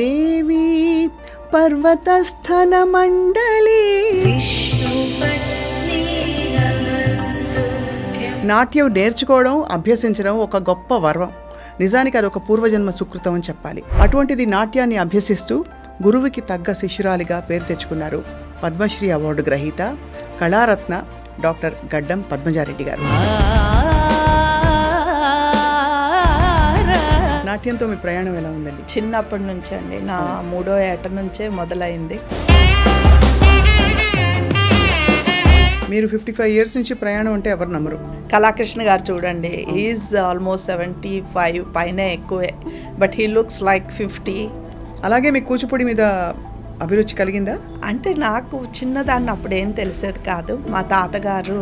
దేవి పర్వతస్థన మండలి నాట్యం నేర్చుకోవడం అభ్యసించడం ఒక గొప్ప వర్వం నిజానికి అది ఒక పూర్వజన్మ సుకృతం అని చెప్పాలి అటువంటిది నాట్యాన్ని అభ్యసిస్తూ గురువుకి తగ్గ శిష్యురాలిగా పేరు తెచ్చుకున్నారు పద్మశ్రీ అవార్డు గ్రహీత కళారత్న డాక్టర్ గడ్డం పద్మజారెడ్డి గారు నాట్యంతో మీ ప్రయాణం ఎలా ఉందండి చిన్నప్పటి నుంచి అండి నా మూడో ఏట నుంచే మొదలైంది మీరు ఫిఫ్టీ ఫైవ్ ఇయర్స్ నుంచి ప్రయాణం అంటే ఎవరు నమ్మరు కళాకృష్ణ గారు చూడండి ఈజ్ ఆల్మోస్ట్ సెవెంటీ ఫైవ్ పైన ఎక్కువే but he looks like fifty అలాగే మీ కూచిపూడి మీద అభిరుచి కలిగిందా అంటే నాకు చిన్నదాన్ని అప్పుడేం తెలిసేది కాదు మా తాతగారు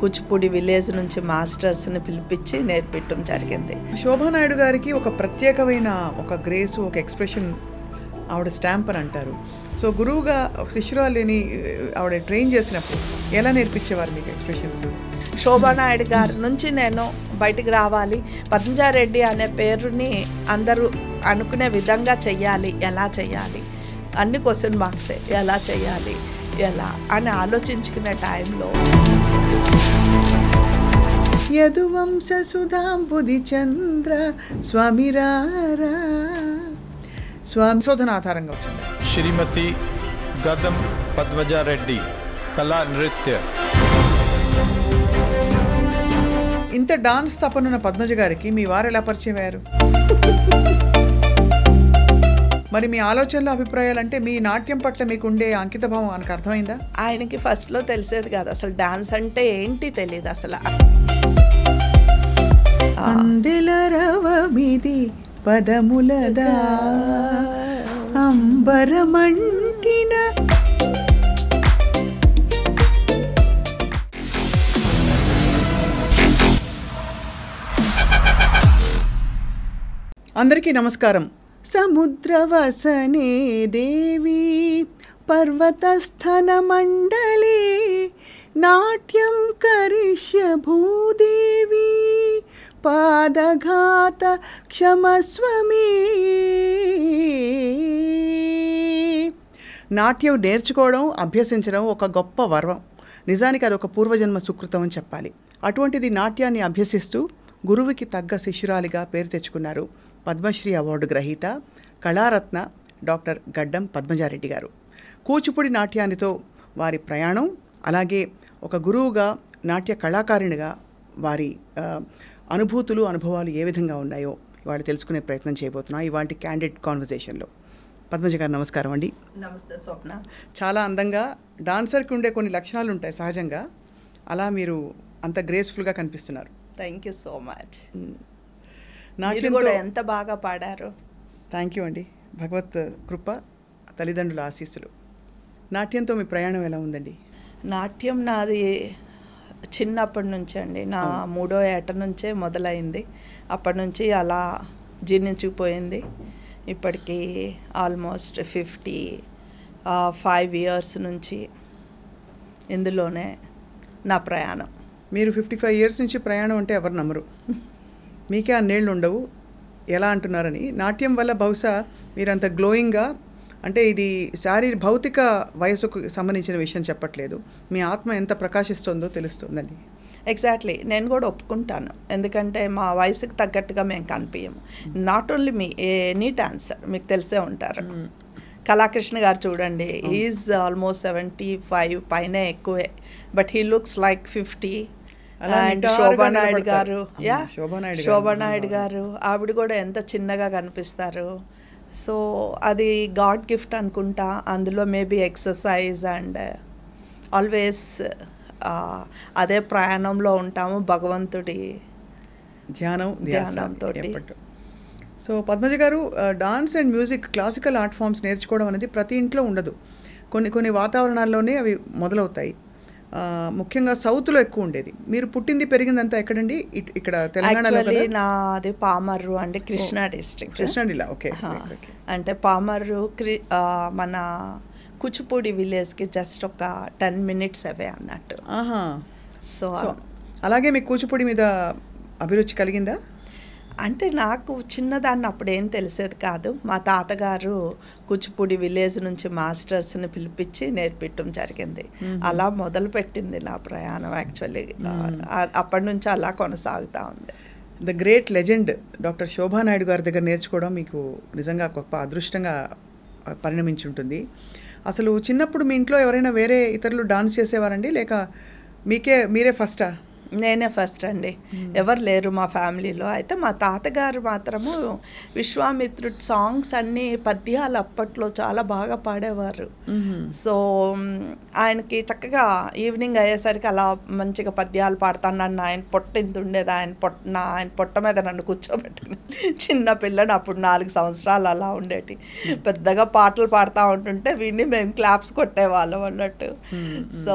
కూచిపూడి విలేజ్ నుంచి మాస్టర్స్ని పిలిపించి నేర్పించడం జరిగింది శోభానాయుడు గారికి ఒక ప్రత్యేకమైన ఒక గ్రేస్ ఒక ఎక్స్ప్రెషన్ ఆవిడ స్టాంప్ అని అంటారు సో గురువుగా శిష్యురాలిని ఆవిడ ట్రైన్ చేసినప్పుడు ఎలా నేర్పించేవారు మీకు ఎక్స్ప్రెషన్స్ శోభానాయుడు గారి నుంచి నేను బయటికి రావాలి పద్మజారెడ్డి అనే పేరుని అందరూ అనుకునే విధంగా చెయ్యాలి ఎలా చెయ్యాలి అన్ని క్వశ్చన్ మార్క్సే ఎలా చేయాలి ఎలా అని ఆలోచించుకునే టైంలో యదువంశ సుధాంబుధి చంద్ర స్వామిరారా స్వామి శోధన ఆధారంగా వచ్చింది శ్రీమతి గదం పద్మజారెడ్డి కళా నృత్య ఇంత డాన్స్ తపనున్న పద్మజ గారికి మీ వారు ఎలా పరిచయం అయ్యారు మరి మీ ఆలోచనలు అభిప్రాయాలు అంటే మీ నాట్యం పట్ల మీకుండే అంకితభావం ఆయనకు అర్థమైందా ఆయనకి ఫస్ట్లో తెలిసేది కాదు అసలు డాన్స్ అంటే ఏంటి తెలియదు అసలు అందిల రవమిది పదములదా అంబరమంటిన అందరికీ నమస్కారం సముద్రవసనే దేవి పర్వతస్థన మండలి నాట్యం भूदेवी పాదఘాత क्षमस्व मे నాట్యం నేర్చుకోవడం అభ్యసించడం ఒక గొప్ప వర్వం నిజానికి అది ఒక పూర్వజన్మ సుకృతం అని చెప్పాలి అటువంటిది నాట్యాన్ని అభ్యసిస్తూ గురువుకి తగ్గ శిష్యురాలిగా పేరు తెచ్చుకున్నారు పద్మశ్రీ అవార్డు గ్రహీత కళారత్న డాక్టర్ గడ్డం పద్మజారెడ్డి గారు కూచిపూడి నాట్యానితో వారి ప్రయాణం అలాగే ఒక గురువుగా నాట్య కళాకారిణిగా వారి అనుభూతులు అనుభవాలు ఏ విధంగా ఉన్నాయో ఇవాళ తెలుసుకునే ప్రయత్నం చేయబోతున్నా ఇవాళ క్యాండిడేట్ కాన్వర్జేషన్లో పద్మజ గారు నమస్కారం అండి నమస్తే స్వప్న చాలా అందంగా డాన్సర్కి ఉండే కొన్ని లక్షణాలు ఉంటాయి సహజంగా అలా మీరు అంత గ్రేస్ఫుల్గా కనిపిస్తున్నారు థ్యాంక్ యూ సో మచ్ నాకు కూడా ఎంత బాగా పాడారు థ్యాంక్ యూ అండి భగవత్ కృప తల్లిదండ్రుల ఆశీస్సులు నాట్యంతో మీ ప్రయాణం ఎలా ఉందండి నాట్యం నాది చిన్నప్పటి నుంచే అండి నా మూడో ఏట నుంచే మొదలైంది అప్పటి నుంచి అలా జీర్ణించుకుపోయింది ఇప్పటికీ ఆల్మోస్ట్ ఫిఫ్టీ ఫైవ్ ఇయర్స్ నుంచి ఇందులోనే నా ప్రయాణం మీరు ఫిఫ్టీ ఫైవ్ ఇయర్స్ నుంచి ప్రయాణం అంటే ఎవరు నమ్మరు మీకే అన్నేళ్ళు ఉండవు ఎలా అంటున్నారని నాట్యం వల్ల బహుశా మీరంత గ్లోయింగ్గా అంటే ఇది శారీ భౌతిక వయసుకు సంబంధించిన విషయం చెప్పట్లేదు మీ ఆత్మ ఎంత ప్రకాశిస్తుందో తెలుస్తుందండి ఎగ్జాక్ట్లీ నేను కూడా ఒప్పుకుంటాను ఎందుకంటే మా వయసుకు తగ్గట్టుగా మేము కనిపించము not only me any dancer మీకు తెలిసే ఉంటారు hmm. కళాకృష్ణ గారు చూడండి ఈజ్ ఆల్మోస్ట్ సెవెంటీ ఫైవ్ పైన ఎక్కువే but he looks like fifty and Shobha Naidu గారు యా శోభానాయుడు గారు ఆవిడ కూడా ఎంత చిన్నగా కనిపిస్తారు సో అది గాడ్ గిఫ్ట్ అనుకుంటా అందులో మేబీ ఎక్సర్సైజ్ అండ్ ఆల్వేస్ అదే ప్రయాణంలో ఉంటాము భగవంతుడి ధ్యానం ధ్యానంతో సో పద్మజ గారు dance and music classical art forms నేర్చుకోవడం అనేది ప్రతి ఇంట్లో ఉండదు కొన్ని కొన్ని వాతావరణాల్లోనే అవి మొదలవుతాయి ముఖ్యంగా సౌత్లో ఎక్కువ ఉండేది మీరు పుట్టింది పెరిగిందంతా ఎక్కడండి ఇక్కడ తెలంగాణలో నాది పామర్రు అంటే కృష్ణా డిస్ట్రిక్ట్ కృష్ణా డిలా ఓకే అంటే పామర్రు మన కూచిపూడి విలేజ్కి జస్ట్ ఒక టెన్ మినిట్స్ అవే అన్నట్టు సో అలాగే మీ కూచిపూడి మీద అభిరుచి కలిగిందా అంటే నాకు చిన్నదాన్ని అప్పుడు ఏం తెలిసేది కాదు మా తాతగారు కూచిపూడి విలేజ్ నుంచి మాస్టర్స్ని పిలిపించి నేర్పించడం జరిగింది అలా మొదలు పెట్టింది నా ప్రయాణం యాక్చువల్లీ అప్పటి నుంచి అలా కొనసాగుతూ ఉంది the great legend doctor Shobha Naidu గారి దగ్గర నేర్చుకోవడం మీకు నిజంగా గొప్ప అదృష్టంగా పరిణమించి ఉంటుంది అసలు చిన్నప్పుడు మీ ఇంట్లో ఎవరైనా వేరే ఇతరులు డాన్స్ చేసేవారండి లేక మీకే మీరే ఫస్టా నేనే ఫస్ట్ అండి ఎవరు లేరు మా ఫ్యామిలీలో అయితే మా తాతగారు మాత్రము విశ్వామిత్రుడు సాంగ్స్ అన్నీ పద్యాలు అప్పట్లో చాలా బాగా పాడేవారు సో ఆయనకి చక్కగా ఈవినింగ్ అయ్యేసరికి అలా మంచిగా పద్యాలు పాడతాను నన్ను ఆయన ఇంత ఉండేది ఆయన పొట్ట నా ఆయన పొట్ట మీద నన్ను కూర్చోబెట్టిన చిన్న పిల్లని అప్పుడు నాలుగు సంవత్సరాలు అలా ఉండేటి పెద్దగా పాటలు పాడుతూ ఉంటుంటే విని మేము క్లాప్స్ కొట్టేవాళ్ళం అన్నట్టు సో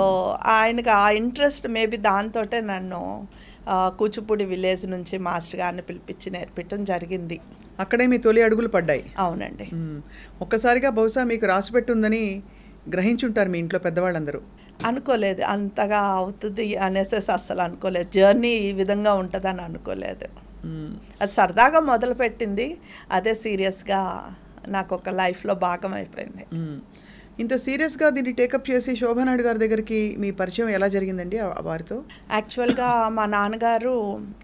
ఆయనకు ఆ ఇంట్రెస్ట్ మేబీ దాంతోటే నన్ను నన్ను కూచిపూడి విలేజ్ నుంచి మాస్టర్ గారిని పిలిపించి నేర్పించడం జరిగింది అక్కడే మీ తొలి అడుగులు పడ్డాయి అవునండి ఒక్కసారిగా బహుశా మీకు రాసి పెట్టుందని గ్రహించుంటారు మీ ఇంట్లో పెద్దవాళ్ళందరూ అనుకోలేదు అంతగా అవుతుంది అనేసి అస్సలు అనుకోలేదు జర్నీ ఈ విధంగా ఉంటుందని అనుకోలేదు అది సరదాగా మొదలుపెట్టింది అదే సీరియస్గా నాకు ఒక లైఫ్లో భాగం అయిపోయింది ఇంత సీరియస్గా దీన్ని టేకప్ చేసి శోభనాయుడు గారి దగ్గరికి మీ పరిచయం ఎలా జరిగిందండి వారితో యాక్చువల్గా మా నాన్నగారు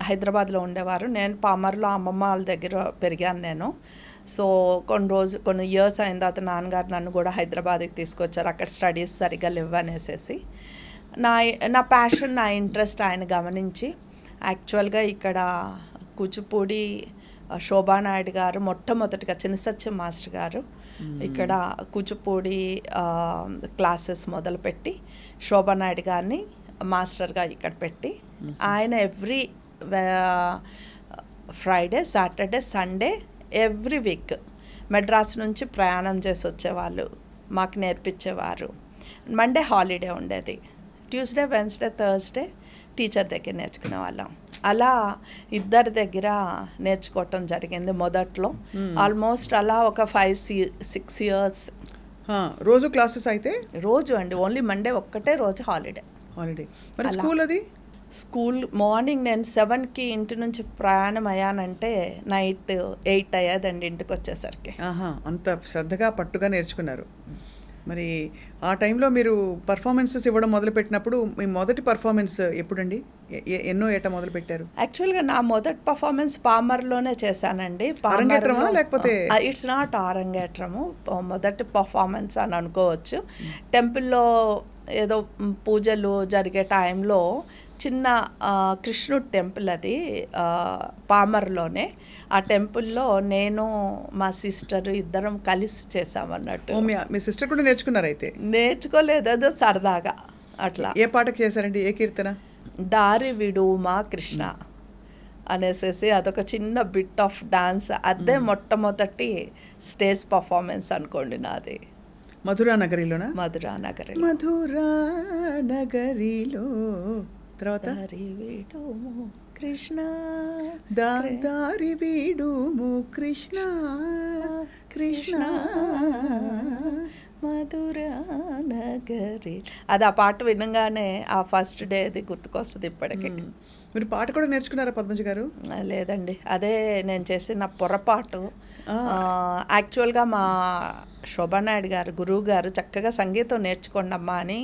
హైదరాబాద్లో ఉండేవారు నేను పామర్లో అమ్మమ్మ వాళ్ళ దగ్గర పెరిగాను నేను సో కొన్ని రోజు కొన్ని ఇయర్స్ అయిన తర్వాత నాన్నగారు నన్ను కూడా హైదరాబాద్కి తీసుకొచ్చారు అక్కడ స్టడీస్ సరిగ్గా లేవనేసేసి నా నా ప్యాషన్ నా ఇంట్రెస్ట్ ఆయన గమనించి యాక్చువల్గా ఇక్కడ కూచిపూడి శోభానాయుడు గారు మొట్టమొదటిగా చిన్నసత్యం మాస్టర్ గారు ఇక్కడ కూచిపూడి క్లాసెస్ మొదలుపెట్టి శోభానాయుడు గారిని మాస్టర్గా ఇక్కడ పెట్టి ఆయన every Friday Saturday Sunday every week Madras నుంచి ప్రయాణం చేసి వచ్చేవాళ్ళు మాకు నేర్పించేవారు మండే హాలిడే ఉండేది ట్యూస్డే వెన్స్డే థర్స్డే టీచర్ దగ్గర నేర్చుకునే వాళ్ళం అలా ఇద్దరి దగ్గర నేర్చుకోవటం జరిగింది మొదట్లో ఆల్మోస్ట్ hmm. అలా ఒక ఫైవ్ సిక్స్ ఇయర్స్ రోజు క్లాసెస్ అయితే రోజు అండి ఓన్లీ మండే ఒక్కటే రోజు హాలిడే హాలిడే మరి స్కూల్ అది స్కూల్ మార్నింగ్ నేను సెవెన్కి ఇంటి నుంచి ప్రయాణం అయ్యానంటే నైట్ ఎయిట్ అయ్యాదండి ఇంటికి వచ్చేసరికి అంత శ్రద్ధగా పట్టుగా నేర్చుకున్నారు మరి ఆ టైంలో మీరు పర్ఫార్మెన్సెస్ ఇవ్వడం మొదలుపెట్టినప్పుడు మీ మొదటి పర్ఫార్మెన్స్ ఎప్పుడండి ఎన్నో ఏట మొదలు పెట్టారు యాక్చువల్గా నా మొదటి పర్ఫార్మెన్స్ పామర్లోనే చేశానండి లేకపోతే ఇట్స్ నాట్ ఆరంగేట్రము మొదటి పర్ఫార్మెన్స్ అని అనుకోవచ్చు టెంపుల్లో ఏదో పూజలు జరిగే టైంలో చిన్న కృష్ణుడు టెంపుల్ అది పామర్లోనే ఆ టెంపుల్లో నేను మా సిస్టర్ ఇద్దరం కలిసి చేసామన్నట్టు మీ సిస్టర్ కూడా నేర్చుకున్నారు అయితే నేర్చుకోలేదు అదో సరదాగా అట్లా ఏ పాటకు చేశారండి ఏ కీర్తన దారి విడుమా కృష్ణ అనేసేసి అదొక చిన్న బిట్ ఆఫ్ డాన్స్ అదే మొట్టమొదటి స్టేజ్ పర్ఫార్మెన్స్ అనుకోండి నాది మధురా నగరిలోనా మధురా నగరి మధురా నగరిలో తర్వాత కృష్ణ దారి వీడుము కృష్ణ కృష్ణ మధురానగరి అది ఆ పాట వినగానే ఆ ఫస్ట్ డే అది గుర్తుకొస్తుంది ఇప్పటికీ మీరు పాట కూడా నేర్చుకున్నారా పద్మజ గారు లేదండి అదే నేను చేసిన పొరపాటు యాక్చువల్గా మా శోభానాయుడు గారు గురువు గారు చక్కగా సంగీతం నేర్చుకోండమ్మా అని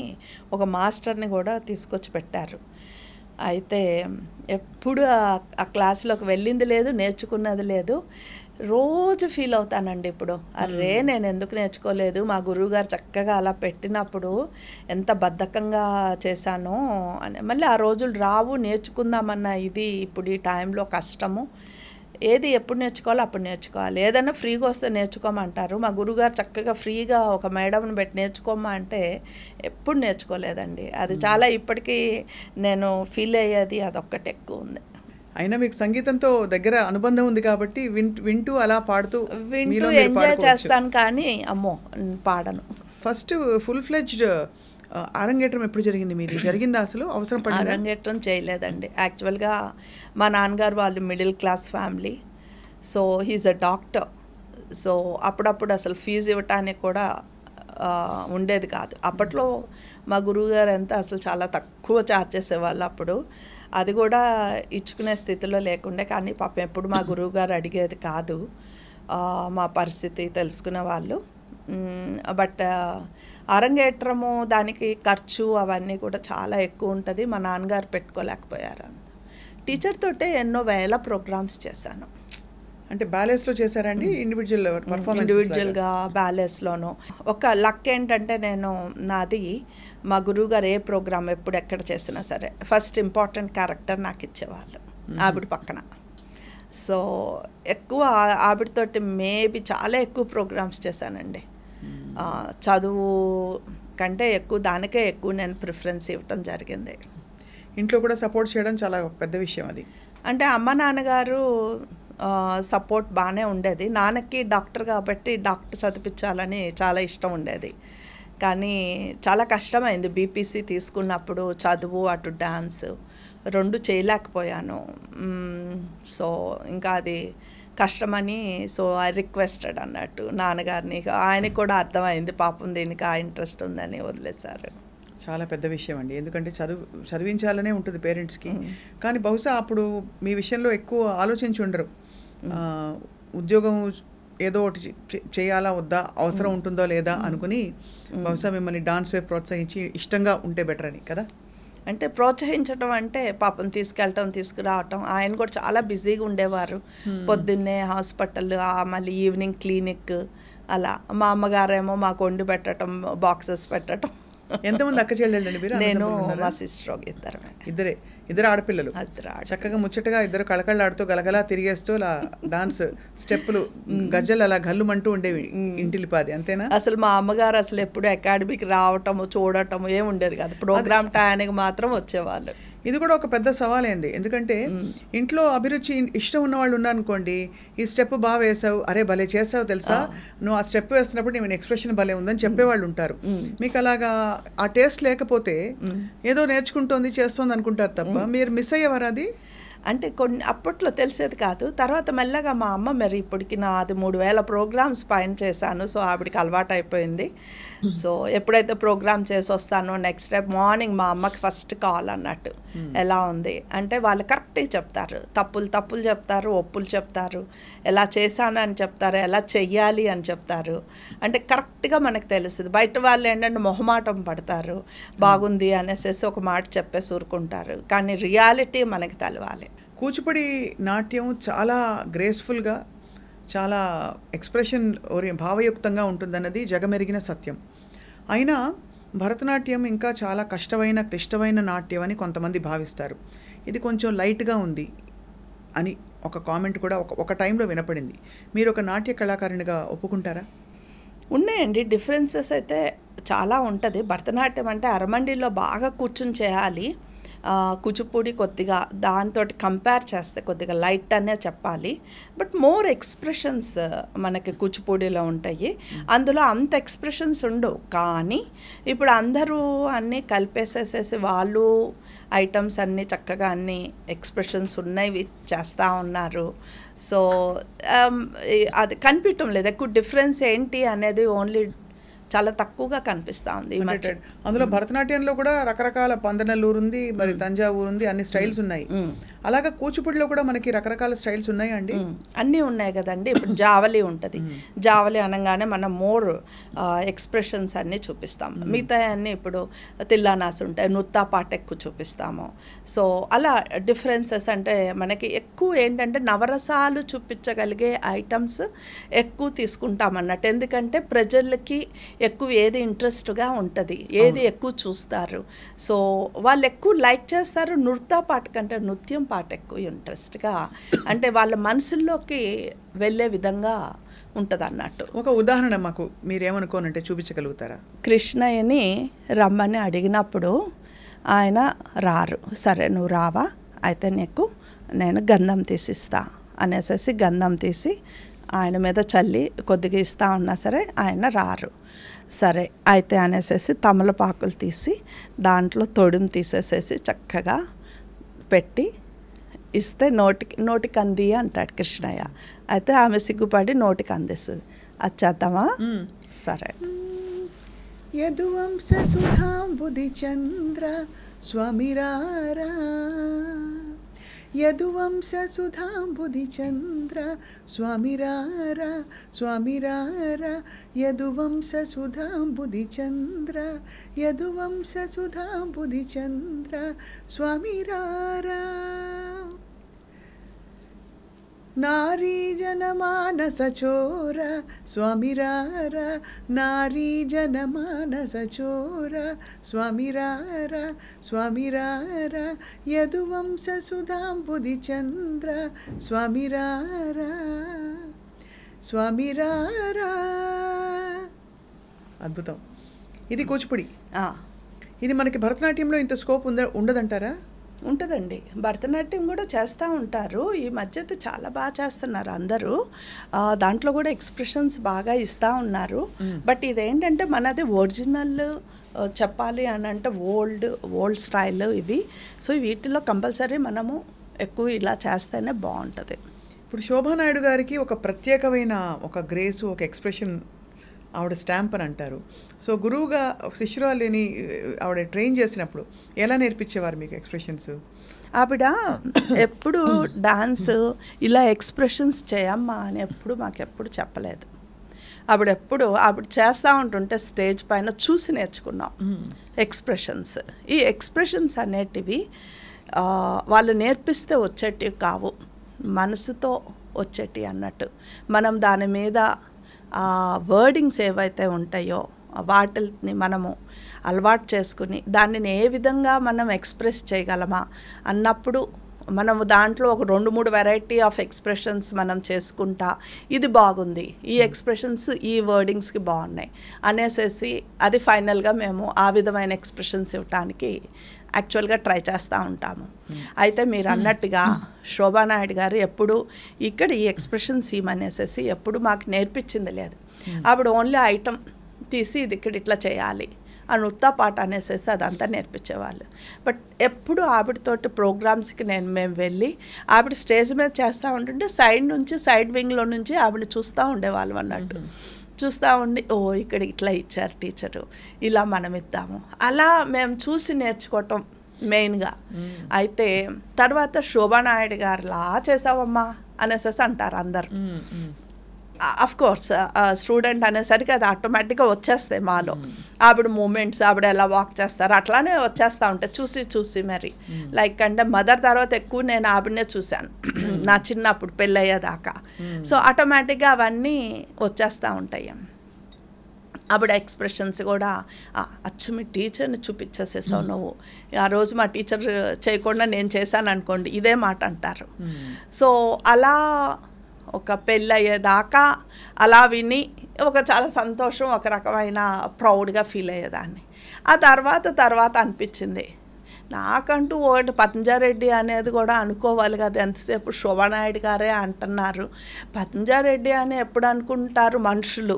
ఒక మాస్టర్ని కూడా తీసుకొచ్చి పెట్టారు అయితే ఎప్పుడు ఆ క్లాసులోకి వెళ్ళింది లేదు నేర్చుకున్నది లేదు రోజు ఫీల్ అవుతానండి ఇప్పుడు అరే నేను ఎందుకు నేర్చుకోలేదు మా గురువుగారు చక్కగా అలా పెట్టినప్పుడు ఎంత బద్ధకంగా చేశానో అని మళ్ళీ ఆ రోజులు రావు నేర్చుకుందామన్న ఇది ఇప్పుడు ఈ టైంలో కష్టము ఏది ఎప్పుడు నేర్చుకోవాలో అప్పుడు నేర్చుకోవాలి ఏదైనా ఫ్రీగా వస్తే నేర్చుకోమంటారు మా గురుగారు చక్కగా ఫ్రీగా ఒక మేడంని పెట్టి నేర్చుకోమా అంటే ఎప్పుడు నేర్చుకోలేదండి అది చాలా ఇప్పటికీ నేను ఫీల్ అయ్యేది అదొక్కటి ఎక్కువ ఉంది అయినా మీకు సంగీతంతో దగ్గర అనుబంధం ఉంది కాబట్టి వింటూ అలా పాడుతూ వింటూ ఎంజాయ్ చేస్తాను కానీ అమ్మో పాడను ఫస్ట్ ఫుల్ ఫ్లెడ్జ్డ్ అరంగేట్రం ఎప్పుడు జరిగింది మీరు జరిగిందా అసలు అవసరం పడి అరంగేట్రం చేయలేదండి యాక్చువల్గా మా నాన్నగారు వాళ్ళు middle class family so he's a doctor so అప్పుడప్పుడు అసలు ఫీజు ఇవ్వటానికి కూడా ఉండేది కాదు అప్పట్లో మా గురువుగారు ఎంత అసలు చాలా తక్కువ ఛార్జ్ చేసేవాళ్ళు అప్పుడు అది కూడా ఇచ్చుకునే స్థితిలో లేకుండే కానీ పాపం ఎప్పుడు మా గురువుగారు అడిగేది కాదు మా పరిస్థితి తెలుసుకునే వాళ్ళు బట్ అరంగేట్రము దానికి ఖర్చు అవన్నీ కూడా చాలా ఎక్కువ ఉంటుంది మా నాన్నగారు పెట్టుకోలేకపోయారు టీచర్ తోటే ఎన్నో వేల ప్రోగ్రామ్స్ చేశాను అంటే బ్యాలెన్స్లో చేశారండి ఇండివిజువల్ ఇండివిజువల్గా బ్యాలెన్స్లోను ఒక లక్ ఏంటంటే నేను నాది మా గురువు గారు ఏ ప్రోగ్రామ్ ఎప్పుడు ఎక్కడ చేసినా సరే ఫస్ట్ ఇంపార్టెంట్ క్యారెక్టర్ నాకు ఇచ్చేవాళ్ళు ఆవిడ పక్కన సో ఎక్కువ ఆవిడతోటి మేబీ చాలా ఎక్కువ ప్రోగ్రామ్స్ చేశానండి చదువు కంటే ఎక్కువ దానికే ఎక్కువ నేను ప్రిఫరెన్స్ ఇవ్వటం జరిగింది ఇంట్లో కూడా సపోర్ట్ చేయడం చాలా పెద్ద విషయం అది అంటే అమ్మ నాన్నగారు సపోర్ట్ బాగానే ఉండేది నాన్నకి డాక్టర్ కాబట్టి డాక్టర్ చదివించాలని చాలా ఇష్టం ఉండేది కానీ చాలా కష్టమైంది బీపీసీ తీసుకున్నప్పుడు చదువు అటు డాన్స్ రెండు చేయలేకపోయాను సో ఇంకా అది కష్టమని సో ఐ రిక్వెస్టెడ్ అన్నట్టు నాన్నగారిని ఆయనకు hmm. కూడా అర్థమైంది పాపం దీనికి ఆ ఇంట్రెస్ట్ ఉందని వదిలేశారు చాలా పెద్ద విషయం అండి ఎందుకంటే చదువు చదివించాలనే ఉంటుంది పేరెంట్స్కి hmm. కానీ బహుశా అప్పుడు మీ విషయంలో ఎక్కువ ఆలోచించి ఉండరు hmm. ఉద్యోగం ఏదో ఒకటి చేయాలా వద్దా అవసరం ఉంటుందో లేదా అనుకుని బహుశా మిమ్మల్ని డాన్స్ వైపు ప్రోత్సహించి ఇష్టంగా ఉంటే బెటర్ అని కదా అంటే ప్రోత్సహించడం అంటే పాపం తీసుకెళ్ళటం తీసుకురావటం ఆయన కూడా చాలా బిజీగా ఉండేవారు hmm. పొద్దున్నే హాస్పిటల్ మళ్ళీ ఈవినింగ్ క్లినిక్ అలా మా అమ్మగారేమో మాకు వండి పెట్టడం బాక్సెస్ పెట్టడం ఎంతమంది అక్క చెల్లెళ్ళు నేను మా సిస్టర్ ఇద్దరు ఇద్దరే ఇద్దరు ఆడపిల్లలు చక్కగా ముచ్చటగా ఇద్దరు ఆడుతూ గలగలా తిరిగేస్తూ అలా డాన్స్ స్టెప్పులు గజ్జలు అలా గల్లుమంటూ ఉండేవి ఇంటిలిపాది అంతేనా అసలు మా అమ్మగారు అసలు ఎప్పుడు అకాడమీకి రావటము చూడటము ఏమి ఉండేది కాదు ప్రోగ్రామ్ టయానికి మాత్రం వచ్చేవాళ్ళు ఇది కూడా ఒక పెద్ద సవాలే అండి ఎందుకంటే ఇంట్లో అభిరుచి ఇష్టం ఉన్న వాళ్ళు ఉన్నారనుకోండి ఈ స్టెప్ బాగా వేసావు అరే భలే చేసావు తెలుసా నువ్వు ఆ స్టెప్ వేస్తున్నప్పుడు నేను ఎక్స్ప్రెషన్ భలే ఉందని చెప్పేవాళ్ళు ఉంటారు మీకు అలాగా ఆ టేస్ట్ లేకపోతే ఏదో నేర్చుకుంటోంది చేస్తోంది అనుకుంటారు తప్ప మీరు మిస్ అయ్యేవారు అది అంటే కొన్ని అప్పట్లో తెలిసేది కాదు తర్వాత మెల్లగా మా అమ్మ మరి ఇప్పటికి నా అది మూడు వేల ప్రోగ్రామ్స్ పైన చేశాను సో ఆవిడకి అలవాటు అయిపోయింది సో ఎప్పుడైతే ప్రోగ్రామ్ చేసి వస్తానో నెక్స్ట్ డే మార్నింగ్ మా అమ్మకి ఫస్ట్ కాల్ అన్నట్టు ఎలా ఉంది అంటే వాళ్ళు కరెక్ట్గా చెప్తారు తప్పులు తప్పులు చెప్తారు ఒప్పులు చెప్తారు ఎలా చేశాను అని చెప్తారు ఎలా చెయ్యాలి అని చెప్తారు అంటే కరెక్ట్గా మనకు తెలుస్తుంది బయట వాళ్ళు ఏంటంటే మొహమాటం పడతారు బాగుంది అనేసేసి ఒక మాట చెప్పేసి ఊరుకుంటారు కానీ రియాలిటీ మనకి తెలవాలి కూచిపడి నాట్యం చాలా గ్రేస్ఫుల్గా చాలా ఎక్స్ప్రెషన్ ఓరి భావయుక్తంగా ఉంటుందన్నది జగమెరిగిన సత్యం అయినా భరతనాట్యం ఇంకా చాలా కష్టమైన క్లిష్టమైన నాట్యం అని కొంతమంది భావిస్తారు ఇది కొంచెం లైట్గా ఉంది అని ఒక కామెంట్ కూడా ఒక ఒక టైంలో వినపడింది మీరు ఒక నాట్య కళాకారునిగా ఒప్పుకుంటారా ఉన్నాయండి డిఫరెన్సెస్ అయితే చాలా ఉంటుంది భరతనాట్యం అంటే అరమండిలో బాగా కూర్చుని చేయాలి కూచిపూడి కొద్దిగా దాంతో కంపేర్ చేస్తే కొద్దిగా లైట్ అనే చెప్పాలి బట్ మోర్ ఎక్స్ప్రెషన్స్ మనకి కూచిపూడిలో ఉంటాయి అందులో అంత ఎక్స్ప్రెషన్స్ ఉండవు కానీ ఇప్పుడు అందరూ అన్నీ కలిపేసేసేసి వాళ్ళు ఐటమ్స్ అన్నీ చక్కగా అన్ని ఎక్స్ప్రెషన్స్ ఉన్నవి చేస్తూ ఉన్నారు సో um, అది కనిపించడం లేదు ఎక్కువ డిఫరెన్స్ ఏంటి అనేది ఓన్లీ చాలా తక్కువగా కనిపిస్తూ ఉంది అందులో భరతనాట్యంలో కూడా రకరకాల పందనల్లూరు ఉంది మరి తంజావూరు ఉంది అన్ని స్టైల్స్ ఉన్నాయి అలాగా కూచిపూడిలో కూడా మనకి రకరకాల స్టైల్స్ ఉన్నాయండి అన్నీ ఉన్నాయి కదండి ఇప్పుడు జావలి ఉంటుంది జావలి అనగానే మనం మోర్ ఎక్స్ప్రెషన్స్ అన్నీ చూపిస్తాం మిగతా అన్నీ ఇప్పుడు తిల్లానాస్ ఉంటాయి నుత్తా ఎక్కువ చూపిస్తాము సో అలా డిఫరెన్సెస్ అంటే మనకి ఎక్కువ ఏంటంటే నవరసాలు చూపించగలిగే ఐటమ్స్ ఎక్కువ తీసుకుంటాం అన్నట్టు ఎందుకంటే ప్రజలకి ఎక్కువ ఏది ఇంట్రెస్ట్గా ఉంటుంది ఏది ఎక్కువ చూస్తారు సో వాళ్ళు ఎక్కువ లైక్ చేస్తారు నృత్య పాట కంటే నృత్యం పాట ఎక్కువ ఇంట్రెస్ట్గా అంటే వాళ్ళ మనసుల్లోకి వెళ్ళే విధంగా ఉంటుంది అన్నట్టు ఒక ఉదాహరణ మాకు మీరేమనుకోనంటే చూపించగలుగుతారా కృష్ణయ్యని రమ్మని అడిగినప్పుడు ఆయన రారు సరే నువ్వు రావా అయితే నీకు నేను గంధం తీసిస్తా అనేసేసి గంధం తీసి ఆయన మీద చల్లి కొద్దిగా ఇస్తా ఉన్నా సరే ఆయన రారు సరే అయితే అనేసేసి తమలపాకులు తీసి దాంట్లో తొడుము తీసేసేసి చక్కగా పెట్టి ఇస్తే నోటికి నోటికి అంది అంటాడు కృష్ణయ్య అయితే ఆమె సిగ్గుపడి నోటికి అందిస్తుంది అది సరే యదువంశ సుధాం బుధి చంద్ర స్వామిరారా सुधा सुधा स्वामी स्वामी बुधिचंद्र यदुवंश सुधा बुधिचंद्र स्वामी रारा చోర నారీజనమానసచోర స్వామిరార నారీజనమానసచోర స్వామిరార యదువంశ సుధాంబుది చంద్ర స్వామి స్వామిరార అద్భుతం ఇది కూచిపూడి ఇది మనకి భరతనాట్యంలో ఇంత స్కోప్ ఉంద ఉండదంటారా ఉంటుందండి భరతనాట్యం కూడా చేస్తూ ఉంటారు ఈ మధ్య చాలా బాగా చేస్తున్నారు అందరూ దాంట్లో కూడా ఎక్స్ప్రెషన్స్ బాగా ఇస్తూ ఉన్నారు బట్ ఇదేంటంటే మనది ఒరిజినల్ చెప్పాలి అని అంటే ఓల్డ్ ఓల్డ్ స్టైల్ ఇవి సో వీటిలో కంపల్సరీ మనము ఎక్కువ ఇలా చేస్తేనే బాగుంటుంది ఇప్పుడు శోభానాయుడు గారికి ఒక ప్రత్యేకమైన ఒక గ్రేసు ఒక ఎక్స్ప్రెషన్ ఆవిడ స్టాంప్ అని అంటారు సో గురువుగా శిష్యురాలిని ఆవిడ ట్రైన్ చేసినప్పుడు ఎలా నేర్పించేవారు మీకు ఎక్స్ప్రెషన్స్ ఆవిడ ఎప్పుడు డాన్స్ ఇలా ఎక్స్ప్రెషన్స్ చేయమ్మా అని ఎప్పుడు మాకెప్పుడు చెప్పలేదు ఆవిడెప్పుడు ఆవిడ చేస్తూ ఉంటుంటే స్టేజ్ పైన చూసి నేర్చుకున్నాం ఎక్స్ప్రెషన్స్ ఈ ఎక్స్ప్రెషన్స్ అనేటివి వాళ్ళు నేర్పిస్తే వచ్చేటివి కావు మనసుతో వచ్చేటి అన్నట్టు మనం దాని మీద ఆ వర్డింగ్స్ ఏవైతే ఉంటాయో వాటిని మనము అలవాటు చేసుకుని దానిని ఏ విధంగా మనం ఎక్స్ప్రెస్ చేయగలమా అన్నప్పుడు మనము దాంట్లో ఒక రెండు మూడు వెరైటీ ఆఫ్ ఎక్స్ప్రెషన్స్ మనం చేసుకుంటా ఇది బాగుంది ఈ ఎక్స్ప్రెషన్స్ ఈ వర్డింగ్స్కి బాగున్నాయి అనేసేసి అది ఫైనల్గా మేము ఆ విధమైన ఎక్స్ప్రెషన్స్ ఇవ్వటానికి యాక్చువల్గా ట్రై చేస్తూ ఉంటాము hmm. అయితే మీరు hmm. అన్నట్టుగా hmm. శోభానాయుడు గారు ఎప్పుడు ఇక్కడ ఈ ఎక్స్ప్రెషన్ సీమ్ అనేసేసి ఎప్పుడు మాకు నేర్పించింది లేదు ఆవిడ ఓన్లీ ఐటమ్ తీసి ఇది ఇక్కడ ఇట్లా చేయాలి అని ఉత్తా పాట అనేసేసి అదంతా నేర్పించేవాళ్ళు బట్ ఎప్పుడు ఆవిడతోటి ప్రోగ్రామ్స్కి నేను మేము వెళ్ళి ఆవిడ స్టేజ్ మీద చేస్తూ ఉంటుంటే సైడ్ నుంచి సైడ్ వింగ్లో నుంచి ఆవిడ చూస్తూ ఉండేవాళ్ళం అన్నట్టు చూస్తూ ఉండి ఓ ఇక్కడ ఇట్లా ఇచ్చారు టీచరు ఇలా మనం ఇద్దాము అలా మేము చూసి నేర్చుకోవటం మెయిన్గా అయితే తర్వాత శోభానాయుడు గారు లా చేసావమ్మా అనేసి అంటారు అందరు అఫ్ కోర్స్ స్టూడెంట్ అనేసరికి అది ఆటోమేటిక్గా వచ్చేస్తాయి మాలో ఆవిడ మూమెంట్స్ ఆవిడ ఎలా వాక్ చేస్తారు అట్లానే వచ్చేస్తూ ఉంటాయి చూసి చూసి మరి లైక్ hmm. అంటే మదర్ తర్వాత ఎక్కువ నేను ఆవిడనే చూశాను hmm. నా చిన్నప్పుడు పెళ్ళయ్యేదాకా సో hmm. ఆటోమేటిక్గా అవన్నీ వచ్చేస్తూ ఉంటాయి ఆవిడ ఎక్స్ప్రెషన్స్ కూడా అచ్చు మీ టీచర్ని చూపించేసేసావు నువ్వు ఆ రోజు మా టీచర్ చేయకుండా నేను చేశాను అనుకోండి ఇదే మాట అంటారు సో అలా ఒక అయ్యేదాకా అలా విని ఒక చాలా సంతోషం ఒక రకమైన ప్రౌడ్గా ఫీల్ అయ్యేదాన్ని ఆ తర్వాత తర్వాత అనిపించింది నాకంటూ ఒకటి పతంజారెడ్డి అనేది కూడా అనుకోవాలి కదా ఎంతసేపు శోభానాయుడు గారే అంటున్నారు పతంజారెడ్డి అని ఎప్పుడు అనుకుంటారు మనుషులు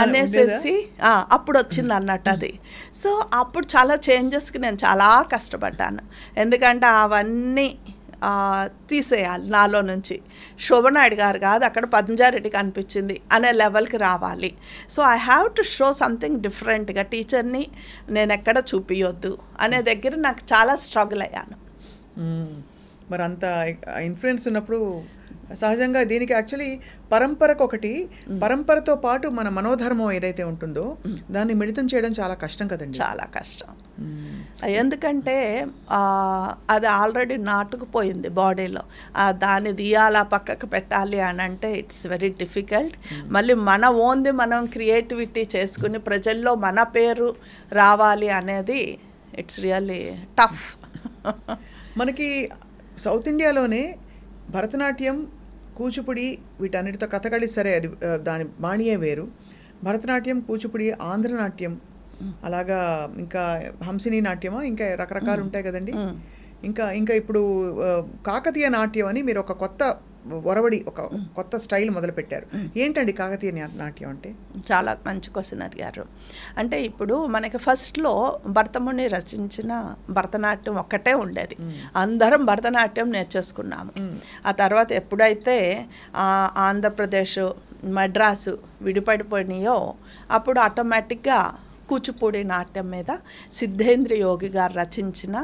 అనేసేసి అప్పుడు వచ్చింది అన్నట్టు అది సో అప్పుడు చాలా చేంజెస్కి నేను చాలా కష్టపడ్డాను ఎందుకంటే అవన్నీ తీసేయాలి నాలో నుంచి శోభనాయుడు గారు కాదు అక్కడ పద్మజారెడ్డి కనిపించింది అనే లెవెల్కి రావాలి so I have to show something డిఫరెంట్గా టీచర్ని నేను ఎక్కడ చూపించొద్దు అనే దగ్గర నాకు చాలా స్ట్రగుల్ అయ్యాను మరి అంత ఇన్ఫ్లుయెన్స్ ఉన్నప్పుడు సహజంగా దీనికి యాక్చువల్లీ పరంపరకు ఒకటి పరంపరతో పాటు మన మనోధర్మం ఏదైతే ఉంటుందో దాన్ని మిళితం చేయడం చాలా కష్టం కదండి చాలా కష్టం ఎందుకంటే అది ఆల్రెడీ నాటుకుపోయింది బాడీలో దాన్ని తీయాలా పక్కకు పెట్టాలి అని అంటే ఇట్స్ వెరీ డిఫికల్ట్ మళ్ళీ మన ఓన్ది మనం క్రియేటివిటీ చేసుకుని ప్రజల్లో మన పేరు రావాలి అనేది ఇట్స్ రియల్లీ టఫ్ మనకి సౌత్ ఇండియాలోనే భరతనాట్యం కూచిపుడి వీటన్నిటితో కథకళి సరే అది దాని బాణియే వేరు భరతనాట్యం కూచిపుడి ఆంధ్రనాట్యం అలాగా ఇంకా హంసినీ నాట్యమా ఇంకా రకరకాలు ఉంటాయి కదండి ఇంకా ఇంకా ఇప్పుడు కాకతీయ నాట్యం అని మీరు ఒక కొత్త ఒరవడి ఒక కొత్త స్టైల్ మొదలుపెట్టారు ఏంటండి కాకతీయ నాట్యం అంటే చాలా మంచి క్వశ్చన్ అడిగారు అంటే ఇప్పుడు మనకి ఫస్ట్లో భరతముని రచించిన భరతనాట్యం ఒక్కటే ఉండేది అందరం భరతనాట్యం నేర్చేసుకున్నాము ఆ తర్వాత ఎప్పుడైతే ఆంధ్రప్రదేశ్ మద్రాసు విడిపడిపోయినాయో అప్పుడు ఆటోమేటిక్గా కూచిపూడి నాట్యం మీద సిద్ధేంద్ర యోగి గారు రచించిన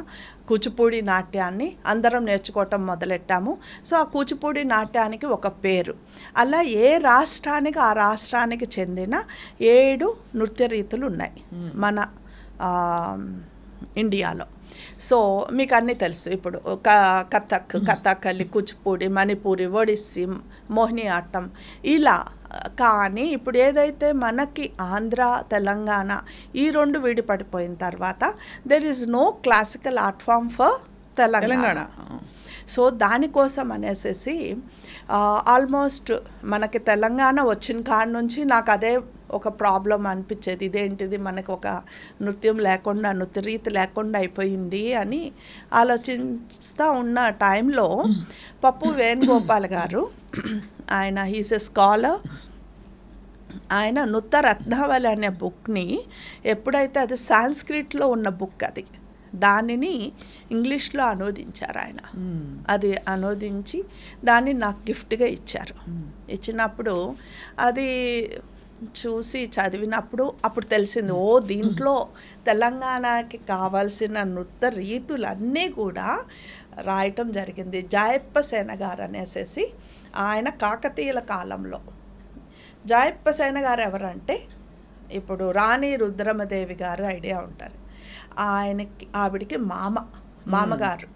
కూచిపూడి నాట్యాన్ని అందరం నేర్చుకోవటం మొదలెట్టాము సో ఆ కూచిపూడి నాట్యానికి ఒక పేరు అలా ఏ రాష్ట్రానికి ఆ రాష్ట్రానికి చెందిన ఏడు నృత్య రీతులు ఉన్నాయి మన ఇండియాలో సో మీకు అన్నీ తెలుసు ఇప్పుడు క కథక్ కథకలి కూచిపూడి మణిపూరి ఒడిస్సీ మోహిని ఆటం ఇలా కానీ ఇప్పుడు ఏదైతే మనకి ఆంధ్ర తెలంగాణ ఈ రెండు వీడి పడిపోయిన తర్వాత there is no classical art form for Telangana so దానికోసం అనేసేసి ఆల్మోస్ట్ మనకి తెలంగాణ వచ్చిన కాడ నుంచి నాకు అదే ఒక ప్రాబ్లం అనిపించేది ఇదేంటిది మనకు ఒక నృత్యం లేకుండా నృత్యరీతి లేకుండా అయిపోయింది అని ఆలోచిస్తూ ఉన్న టైంలో పప్పు వేణుగోపాల్ గారు ఆయన హీస్ ఎ స్కాలర్ ఆయన నుత్త రత్నావళి అనే బుక్ని ఎప్పుడైతే అది సాంస్క్రిట్లో ఉన్న బుక్ అది దానిని ఇంగ్లీష్లో అనువదించారు ఆయన hmm. అది అనువదించి దాన్ని నాకు గిఫ్ట్గా ఇచ్చారు hmm. ఇచ్చినప్పుడు అది చూసి చదివినప్పుడు అప్పుడు తెలిసింది ఓ దీంట్లో తెలంగాణకి కావాల్సిన నృత్య రీతులన్నీ కూడా రాయటం జరిగింది జాయప్ప సేన గారు అనేసి ఆయన కాకతీయుల కాలంలో జాయప్ప సేన గారు ఎవరంటే ఇప్పుడు రాణి రుద్రమదేవి గారు ఐడియా ఉంటారు ఆయనకి ఆవిడికి మామ మామగారు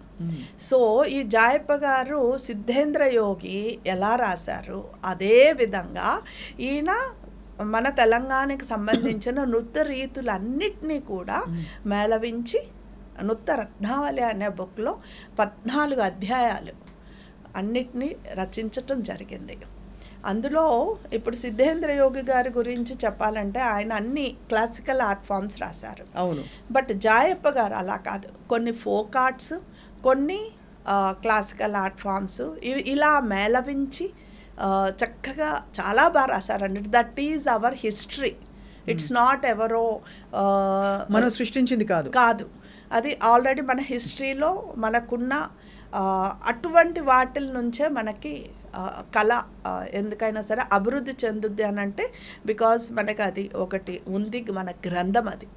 సో ఈ జాయప్ప గారు సిద్ధేంద్ర యోగి ఎలా రాశారు అదే విధంగా ఈయన మన తెలంగాణకి సంబంధించిన నృత్య రీతులన్నిటినీ కూడా మేళవించి నృత్య రత్నావళి అనే బుక్లో పద్నాలుగు అధ్యాయాలు అన్నిటినీ రచించటం జరిగింది అందులో ఇప్పుడు సిద్ధేంద్ర యోగి గారి గురించి చెప్పాలంటే ఆయన అన్ని క్లాసికల్ ఆర్ట్ ఫామ్స్ రాశారు అవును బట్ జాయప్ప గారు అలా కాదు కొన్ని ఫోక్ ఆర్ట్స్ కొన్ని క్లాసికల్ ఆర్ట్ ఫామ్స్ ఇలా మేళవించి చక్కగా చాలా బాగా రాశారండి that is our history it's not ఎవరో మనం సృష్టించింది కాదు కాదు అది ఆల్రెడీ మన హిస్టరీలో మనకున్న అటువంటి వాటి నుంచే మనకి కళ ఎందుకైనా సరే అభివృద్ధి చెందుద్ది అని అంటే బికాజ్ మనకి అది ఒకటి ఉంది మన గ్రంథం అది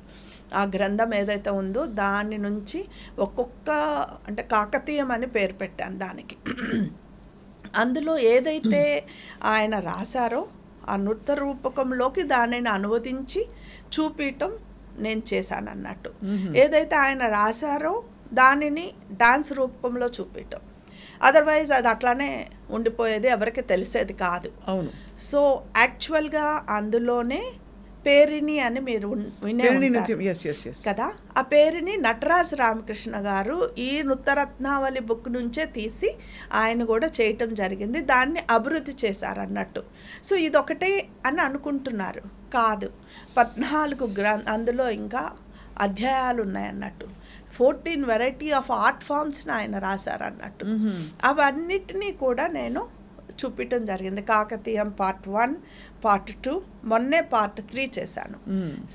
ఆ గ్రంథం ఏదైతే ఉందో దాని నుంచి ఒక్కొక్క అంటే కాకతీయం అని పేరు పెట్టాను దానికి అందులో ఏదైతే ఆయన రాశారో ఆ నృత్య రూపకంలోకి దానిని అనువదించి చూపించటం నేను చేశాను అన్నట్టు ఏదైతే ఆయన రాశారో దానిని డాన్స్ రూపకంలో చూపించటం అదర్వైజ్ అది అట్లానే ఉండిపోయేది ఎవరికి తెలిసేది కాదు అవును సో యాక్చువల్గా అందులోనే పేరిణి అని మీరు కదా ఆ పేరుని నటరాజ్ రామకృష్ణ గారు ఈ నృత్తరత్నావళి బుక్ నుంచే తీసి ఆయన కూడా చేయటం జరిగింది దాన్ని అభివృద్ధి చేశారు అన్నట్టు సో ఒకటే అని అనుకుంటున్నారు కాదు పద్నాలుగు గ్రా అందులో ఇంకా అధ్యాయాలు ఉన్నాయన్నట్టు ఫోర్టీన్ వెరైటీ ఆఫ్ ఆర్ట్ ఫామ్స్ని ఆయన రాశారన్నట్టు అన్నట్టు అవన్నిటినీ కూడా నేను చూపించడం జరిగింది Kakatiyam part one part two మొన్నే పార్ట్ త్రీ చేశాను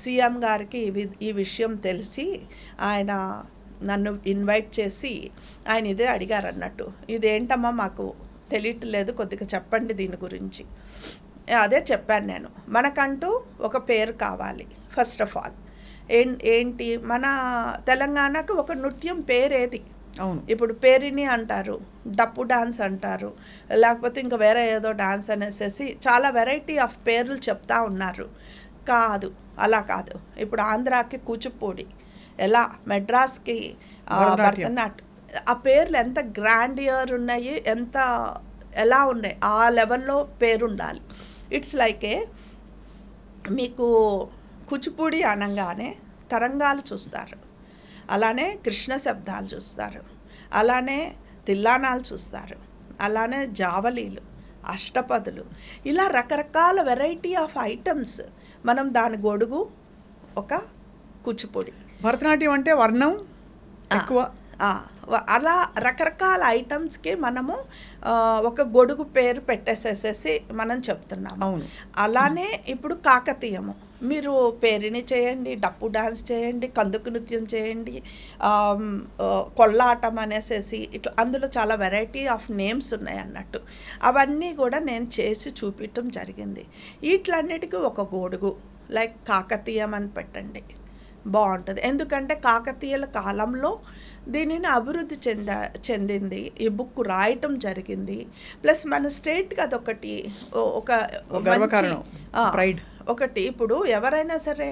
సీఎం గారికి ఈ విషయం తెలిసి ఆయన నన్ను ఇన్వైట్ చేసి ఆయన ఇదే అడిగారు అన్నట్టు ఇదేంటమ్మా మాకు తెలియట్లేదు కొద్దిగా చెప్పండి దీని గురించి అదే చెప్పాను నేను మనకంటూ ఒక పేరు కావాలి ఫస్ట్ ఆఫ్ ఆల్ ఏంటి మన తెలంగాణకు ఒక నృత్యం పేరేది అవును ఇప్పుడు పేరిని అంటారు డప్పు డాన్స్ అంటారు లేకపోతే ఇంకా వేరే ఏదో డాన్స్ అనేసేసి చాలా వెరైటీ ఆఫ్ పేర్లు చెప్తా ఉన్నారు కాదు అలా కాదు ఇప్పుడు ఆంధ్రాకి కూచిపూడి ఎలా మెడ్రాస్కి భరతనాట్యం ఆ పేర్లు ఎంత గ్రాండ్ ఇయర్ ఉన్నాయి ఎంత ఎలా ఉన్నాయి ఆ లెవెల్లో పేరుండాలి ఇట్స్ లైకే మీకు కూచిపూడి అనగానే తరంగాలు చూస్తారు అలానే కృష్ణ శబ్దాలు చూస్తారు అలానే తిల్లానాలు చూస్తారు అలానే జావలీలు అష్టపదులు ఇలా రకరకాల వెరైటీ ఆఫ్ ఐటమ్స్ మనం దాని గొడుగు ఒక కూచిపొడి భరతనాట్యం అంటే వర్ణం ఎక్కువ అలా రకరకాల ఐటమ్స్కి మనము ఒక గొడుగు పేరు పెట్టేసేసేసి మనం చెప్తున్నాము అవును అలానే ఇప్పుడు కాకతీయము మీరు పేరిని చేయండి డప్పు డాన్స్ చేయండి కందుకు నృత్యం చేయండి కొల్లాటం అనేసేసి ఇట్లా అందులో చాలా వెరైటీ ఆఫ్ నేమ్స్ ఉన్నాయి అన్నట్టు అవన్నీ కూడా నేను చేసి చూపించడం జరిగింది వీటిలన్నిటికీ ఒక గొడుగు లైక్ కాకతీయం అని పెట్టండి బాగుంటుంది ఎందుకంటే కాకతీయుల కాలంలో దీనిని అభివృద్ధి చెంద చెందింది ఈ బుక్ రాయటం జరిగింది ప్లస్ మన స్టేట్కి అదొకటి ఒక ప్రైడ్ ఒకటి ఇప్పుడు ఎవరైనా సరే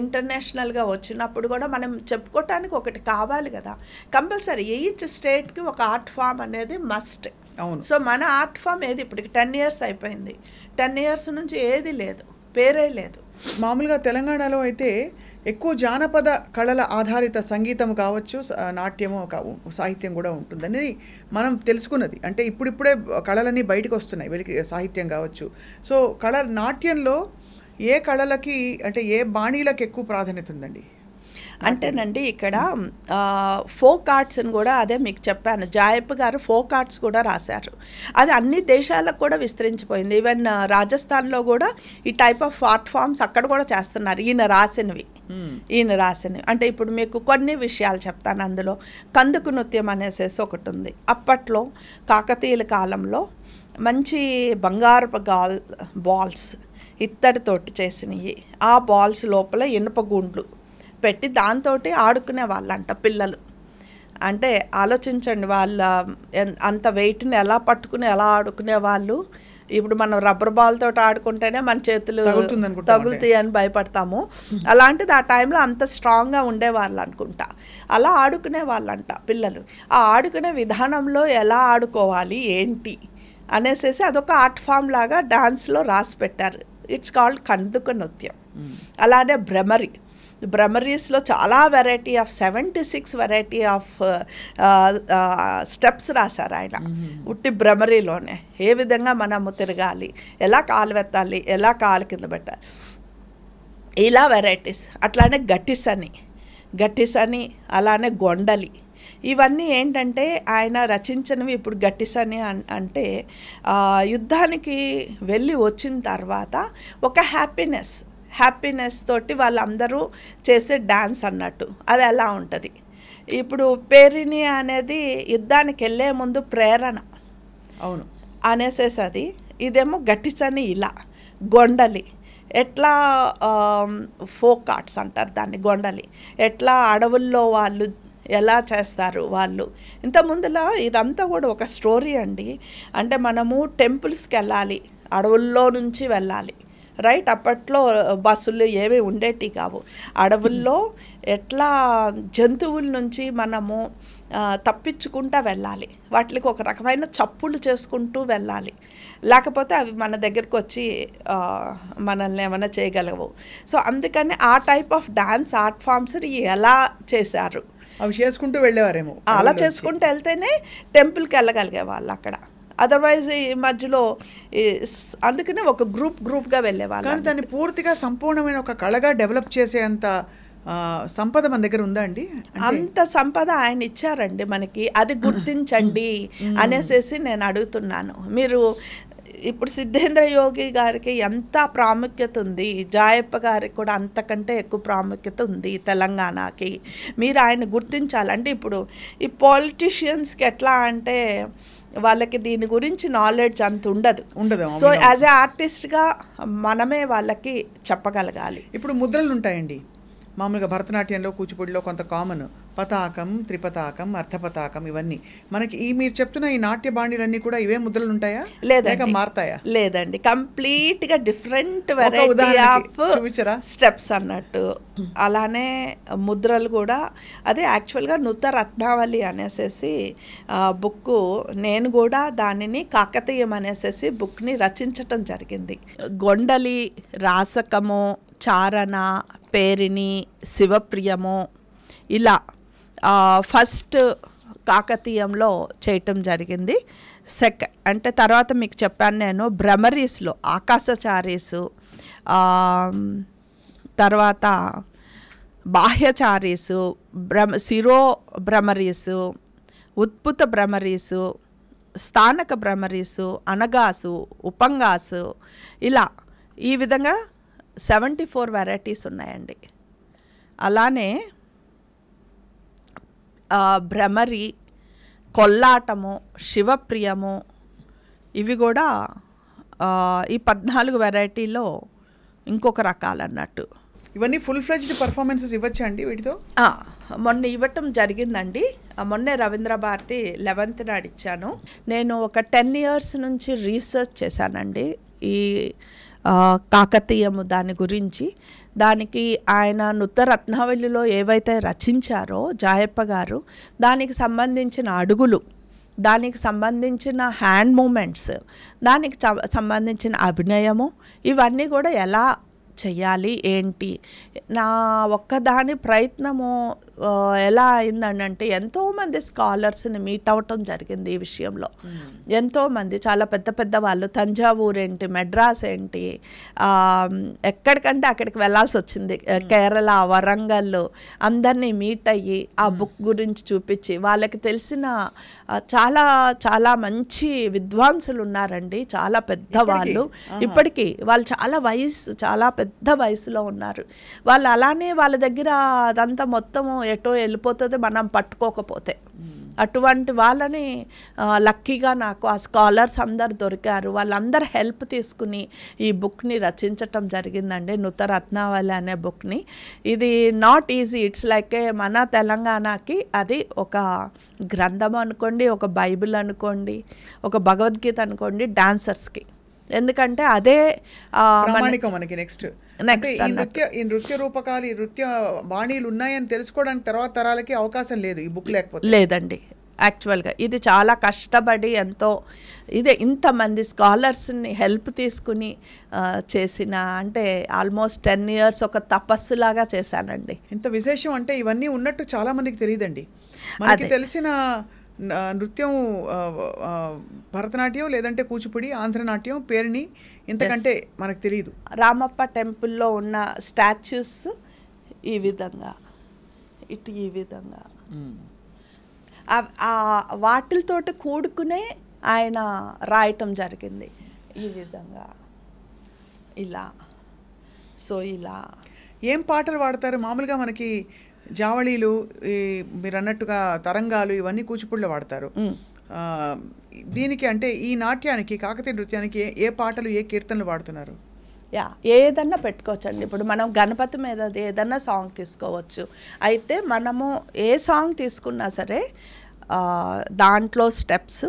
ఇంటర్నేషనల్గా వచ్చినప్పుడు కూడా మనం చెప్పుకోవటానికి ఒకటి కావాలి కదా కంపల్సరీ ఈచ్ స్టేట్కి ఒక ఆర్ట్ ఫామ్ అనేది మస్ట్ అవును సో మన ఆర్ట్ ఫామ్ ఏది ఇప్పటికి టెన్ ఇయర్స్ అయిపోయింది టెన్ ఇయర్స్ నుంచి ఏది లేదు పేరే లేదు మామూలుగా తెలంగాణలో అయితే ఎక్కువ జానపద కళల ఆధారిత సంగీతం కావచ్చు నాట్యము కావు సాహిత్యం కూడా ఉంటుందని మనం తెలుసుకున్నది అంటే ఇప్పుడిప్పుడే కళలన్నీ బయటకు వస్తున్నాయి వెళ్ళి సాహిత్యం కావచ్చు సో కళ నాట్యంలో ఏ కళలకి అంటే ఏ బాణీలకు ఎక్కువ ప్రాధాన్యత ఉందండి అంటేనండి ఇక్కడ ఫోక్ ఆర్ట్స్ అని కూడా అదే మీకు చెప్పాను జాయప్ గారు ఫోక్ ఆర్ట్స్ కూడా రాశారు అది అన్ని దేశాలకు కూడా విస్తరించిపోయింది ఈవెన్ రాజస్థాన్లో కూడా ఈ టైప్ ఆఫ్ ఆర్ట్ ఫామ్స్ అక్కడ కూడా చేస్తున్నారు ఈయన రాసినవి hmm. ఈయన రాసినవి అంటే ఇప్పుడు మీకు కొన్ని విషయాలు చెప్తాను అందులో కందుకు నృత్యం అనేసేసి ఒకటి ఉంది అప్పట్లో కాకతీయుల కాలంలో మంచి బంగారపు గాల్ బాల్స్ ఇత్తడితోటి చేసినవి ఆ బాల్స్ లోపల ఇనుప గుండ్లు పెట్టి దాంతో ఆడుకునే వాళ్ళంట పిల్లలు అంటే ఆలోచించండి వాళ్ళ అంత వెయిట్ని ఎలా పట్టుకుని ఎలా ఆడుకునే వాళ్ళు ఇప్పుడు మనం రబ్బర్ బాల్ తోటి ఆడుకుంటేనే మన చేతులు తగులుతాయి అని భయపడతాము అలాంటిది ఆ టైంలో అంత స్ట్రాంగ్గా ఉండేవాళ్ళు అనుకుంటా అలా ఆడుకునే వాళ్ళంట పిల్లలు ఆ ఆడుకునే విధానంలో ఎలా ఆడుకోవాలి ఏంటి అనేసేసి అదొక ఆర్ట్ ఫామ్ లాగా డాన్స్లో రాసి పెట్టారు ఇట్స్ కాల్డ్ కందుక నృత్యం అలానే భ్రమరి బ్రహ్మరీస్లో చాలా variety of seventy six variety of steps రాశారు ఆయన ఉట్టి భ్రమరీలోనే ఏ విధంగా మనము తిరగాలి ఎలా కాలు ఎలా కాలు కింద పెట్టాలి ఇలా వెరైటీస్ అట్లానే గట్టిసని గట్టిసని అలానే గొండలి ఇవన్నీ ఏంటంటే ఆయన రచించినవి ఇప్పుడు గట్టిసని అంటే యుద్ధానికి వెళ్ళి వచ్చిన తర్వాత ఒక హ్యాపీనెస్ హ్యాపీనెస్ తోటి వాళ్ళందరూ చేసే డ్యాన్స్ అన్నట్టు అది ఎలా ఉంటుంది ఇప్పుడు పేరిని అనేది యుద్ధానికి వెళ్ళే ముందు ప్రేరణ అవును అనేసేసి అది ఇదేమో గట్టిచని ఇలా గొండలి ఎట్లా ఫోక్ ఆర్ట్స్ అంటారు దాన్ని గొండలి ఎట్లా అడవుల్లో వాళ్ళు ఎలా చేస్తారు వాళ్ళు ఇంత ముందులో ఇదంతా కూడా ఒక స్టోరీ అండి అంటే మనము టెంపుల్స్కి వెళ్ళాలి అడవుల్లో నుంచి వెళ్ళాలి రైట్ అప్పట్లో బస్సులు ఏవి ఉండేటి కావు అడవుల్లో ఎట్లా జంతువుల నుంచి మనము తప్పించుకుంటూ వెళ్ళాలి వాటికి ఒక రకమైన చప్పులు చేసుకుంటూ వెళ్ళాలి లేకపోతే అవి మన దగ్గరకు వచ్చి మనల్ని ఏమైనా చేయగలవు సో అందుకని ఆ type of dance art forms ఎలా చేశారు అవి చేసుకుంటూ వెళ్ళేవారేమో అలా చేసుకుంటూ వెళ్తేనే టెంపుల్కి వెళ్ళగలిగే వాళ్ళు అక్కడ అదర్వైజ్ ఈ మధ్యలో అందుకనే ఒక గ్రూప్ గ్రూప్గా వెళ్ళేవాళ్ళు కానీ దాన్ని పూర్తిగా సంపూర్ణమైన ఒక కళగా డెవలప్ చేసేంత సంపద మన దగ్గర ఉందా అండి అంత సంపద ఆయన ఇచ్చారండి మనకి అది గుర్తించండి అనేసి నేను అడుగుతున్నాను మీరు ఇప్పుడు సిద్ధేంద్ర యోగి గారికి ఎంత ప్రాముఖ్యత ఉంది జాయప్ప గారికి కూడా అంతకంటే ఎక్కువ ప్రాముఖ్యత ఉంది తెలంగాణకి మీరు ఆయన గుర్తించాలంటే ఇప్పుడు ఈ పాలిటీషియన్స్కి ఎట్లా అంటే వాళ్ళకి దీని గురించి నాలెడ్జ్ అంత ఉండదు ఉండదు సో యాజ్ ఏ ఆర్టిస్ట్గా మనమే వాళ్ళకి చెప్పగలగాలి ఇప్పుడు ముద్రలు ఉంటాయండి మామూలుగా భరతనాట్యంలో కూచిపూడిలో కొంత కామన్ పతాకం త్రిపతాకం అర్థపతాకం ఇవన్నీ మనకి ఈ మీరు చెప్తున్న ఈ నాట్య బాణీలన్నీ కూడా ఇవే ముద్రలు ఉంటాయా లేదా మారతాయా లేదండి కంప్లీట్ గా డిఫరెంట్ వెరైటీ స్టెప్స్ అన్నట్టు అలానే ముద్రలు కూడా అదే యాక్చువల్గా నృత రత్నావళి అనేసేసి బుక్ నేను కూడా దానిని కాకతీయం అనేసేసి బుక్ని రచించటం జరిగింది గొండలి రాసకము చారణ పేరిణి శివప్రియము ఇలా ఫస్ట్ కాకతీయంలో చేయటం జరిగింది సెక్ అంటే తర్వాత మీకు చెప్పాను నేను భ్రమరీస్లో ఆకాశచారీస్ తర్వాత బాహ్యచారీసు భ్ర శిరో భ్రమరీసు ఉత్పుత భ్రమరీసు స్థానక భ్రమరీసు అనగాసు ఉపంగాసు ఇలా ఈ విధంగా సెవెంటీ ఫోర్ వెరైటీస్ ఉన్నాయండి అలానే భ్రమరి కొల్లాటము శివప్రియము ఇవి కూడా ఈ పద్నాలుగు వెరైటీలో ఇంకొక రకాలు అన్నట్టు ఇవన్నీ ఫుల్ ఫ్లెజ్డ్ పర్ఫార్మెన్సెస్ ఇవ్వచ్చు అండి వీటితో మొన్న ఇవ్వటం జరిగిందండి మొన్నే రవీంద్ర భారతి లెవెన్త్ నాడు ఇచ్చాను నేను ఒక టెన్ ఇయర్స్ నుంచి రీసెర్చ్ చేశానండి ఈ కాకతీయము దాని గురించి దానికి ఆయన నుత్త రత్నావళిలో ఏవైతే రచించారో జాయప్ప గారు దానికి సంబంధించిన అడుగులు దానికి సంబంధించిన హ్యాండ్ మూమెంట్స్ దానికి సంబంధించిన అభినయము ఇవన్నీ కూడా ఎలా చెయ్యాలి ఏంటి నా ఒక్కదాని ప్రయత్నము ఎలా అంటే ఎంతోమంది స్కాలర్స్ని మీట్ అవ్వటం జరిగింది ఈ విషయంలో ఎంతోమంది చాలా పెద్ద పెద్ద వాళ్ళు తంజావూరు ఏంటి మెడ్రాస్ ఏంటి ఎక్కడికంటే అక్కడికి వెళ్ళాల్సి వచ్చింది కేరళ వరంగల్ అందరినీ మీట్ అయ్యి ఆ బుక్ గురించి చూపించి వాళ్ళకి తెలిసిన చాలా చాలా మంచి విద్వాంసులు ఉన్నారండి చాలా పెద్దవాళ్ళు ఇప్పటికీ వాళ్ళు చాలా వయసు చాలా పెద్ద పెద్ద వయసులో ఉన్నారు వాళ్ళు అలానే వాళ్ళ దగ్గర అదంతా మొత్తం ఎటో వెళ్ళిపోతుంది మనం పట్టుకోకపోతే అటువంటి వాళ్ళని లక్కీగా నాకు ఆ స్కాలర్స్ అందరు దొరికారు వాళ్ళందరు హెల్ప్ తీసుకుని ఈ బుక్ని రచించటం జరిగిందండి రత్నావళి అనే బుక్ని ఇది నాట్ ఈజీ ఇట్స్ లైక్ మన తెలంగాణకి అది ఒక గ్రంథం అనుకోండి ఒక బైబిల్ అనుకోండి ఒక భగవద్గీత అనుకోండి డాన్సర్స్కి ఎందుకంటే అదే మనకి నెక్స్ట్ నెక్స్ట్ ఈ నృత్య ఈ నృత్య రూపకాలు ఈ నృత్య బాణీలు ఉన్నాయని తెలుసుకోవడానికి తర్వాత తరాలకి అవకాశం లేదు ఈ బుక్ లేకపోతే లేదండి యాక్చువల్గా ఇది చాలా కష్టపడి ఎంతో ఇదే ఇంతమంది స్కాలర్స్ని హెల్ప్ తీసుకుని చేసిన అంటే ఆల్మోస్ట్ టెన్ ఇయర్స్ ఒక తపస్సులాగా చేశానండి ఇంత విశేషం అంటే ఇవన్నీ ఉన్నట్టు చాలామందికి తెలియదండి మనకి తెలిసిన నృత్యం భరతనాట్యం లేదంటే కూచిపూడి ఆంధ్రనాట్యం పేరుని ఎంతకంటే మనకు తెలియదు రామప్ప టెంపుల్లో ఉన్న స్టాచ్యూస్ ఈ విధంగా ఇటు ఈ విధంగా వాటిలతో కూడుకునే ఆయన రాయటం జరిగింది ఈ విధంగా ఇలా సో ఇలా ఏం పాటలు వాడతారు మామూలుగా మనకి జావళీలు ఈ మీరు అన్నట్టుగా తరంగాలు ఇవన్నీ కూచిపూడిలో వాడతారు దీనికి అంటే ఈ నాట్యానికి కాకతీయ నృత్యానికి ఏ పాటలు ఏ కీర్తనలు వాడుతున్నారు యా ఏదన్నా పెట్టుకోవచ్చండి ఇప్పుడు మనం గణపతి మీద ఏదన్నా సాంగ్ తీసుకోవచ్చు అయితే మనము ఏ సాంగ్ తీసుకున్నా సరే దాంట్లో స్టెప్స్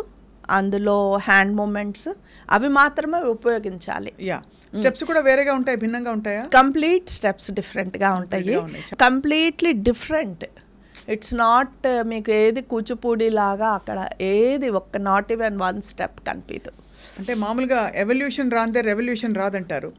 అందులో హ్యాండ్ మూమెంట్స్ అవి మాత్రమే ఉపయోగించాలి యా Hmm. స్టెప్స్ కూడా వేరేగా ఉంటాయి భిన్నంగా ఉంటాయా కంప్లీట్ స్టెప్స్ డిఫరెంట్గా ఉంటాయి completely different it's not uh, మీకు ఏది కూచిపూడి లాగా అక్కడ ఏది ఒక్క నాట్ ఈవెన్ వన్ స్టెప్ కనిపించదు అంటే మామూలుగా ఎవల్యూషన్ రాందే రెవల్యూషన్ రాదంటారు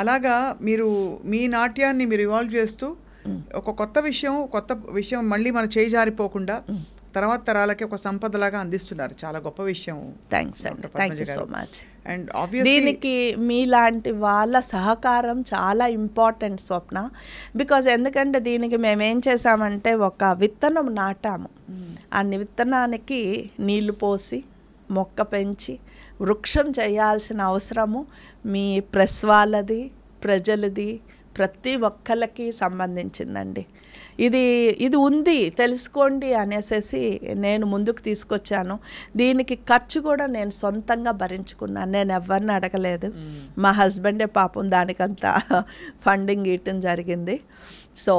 అలాగా మీరు మీ నాట్యాన్ని మీరు ఇవాల్వ్ చేస్తూ hmm. ఒక కొత్త విషయం కొత్త విషయం మళ్ళీ మన చేయి జారిపోకుండా hmm. తర్వాత తరాలకి ఒక సంపదలాగా అందిస్తున్నారు చాలా గొప్ప విషయం థ్యాంక్స్ అండి thank you so much and దీనికి మీలాంటి వాళ్ళ సహకారం చాలా ఇంపార్టెంట్ స్వప్న బికాజ్ ఎందుకంటే దీనికి మేమేం చేసామంటే ఒక విత్తనం నాటాము hmm. ఆ విత్తనానికి నీళ్లు పోసి మొక్క పెంచి వృక్షం చేయాల్సిన అవసరము మీ ప్రెస్ వాళ్ళది ప్రజలది ప్రతి ఒక్కరికి సంబంధించిందండి ఇది ఇది ఉంది తెలుసుకోండి అనేసి నేను ముందుకు తీసుకొచ్చాను దీనికి ఖర్చు కూడా నేను సొంతంగా భరించుకున్నాను నేను ఎవరిని అడగలేదు మా హస్బెండే పాపం దానికంతా ఫండింగ్ ఇవ్వటం జరిగింది సో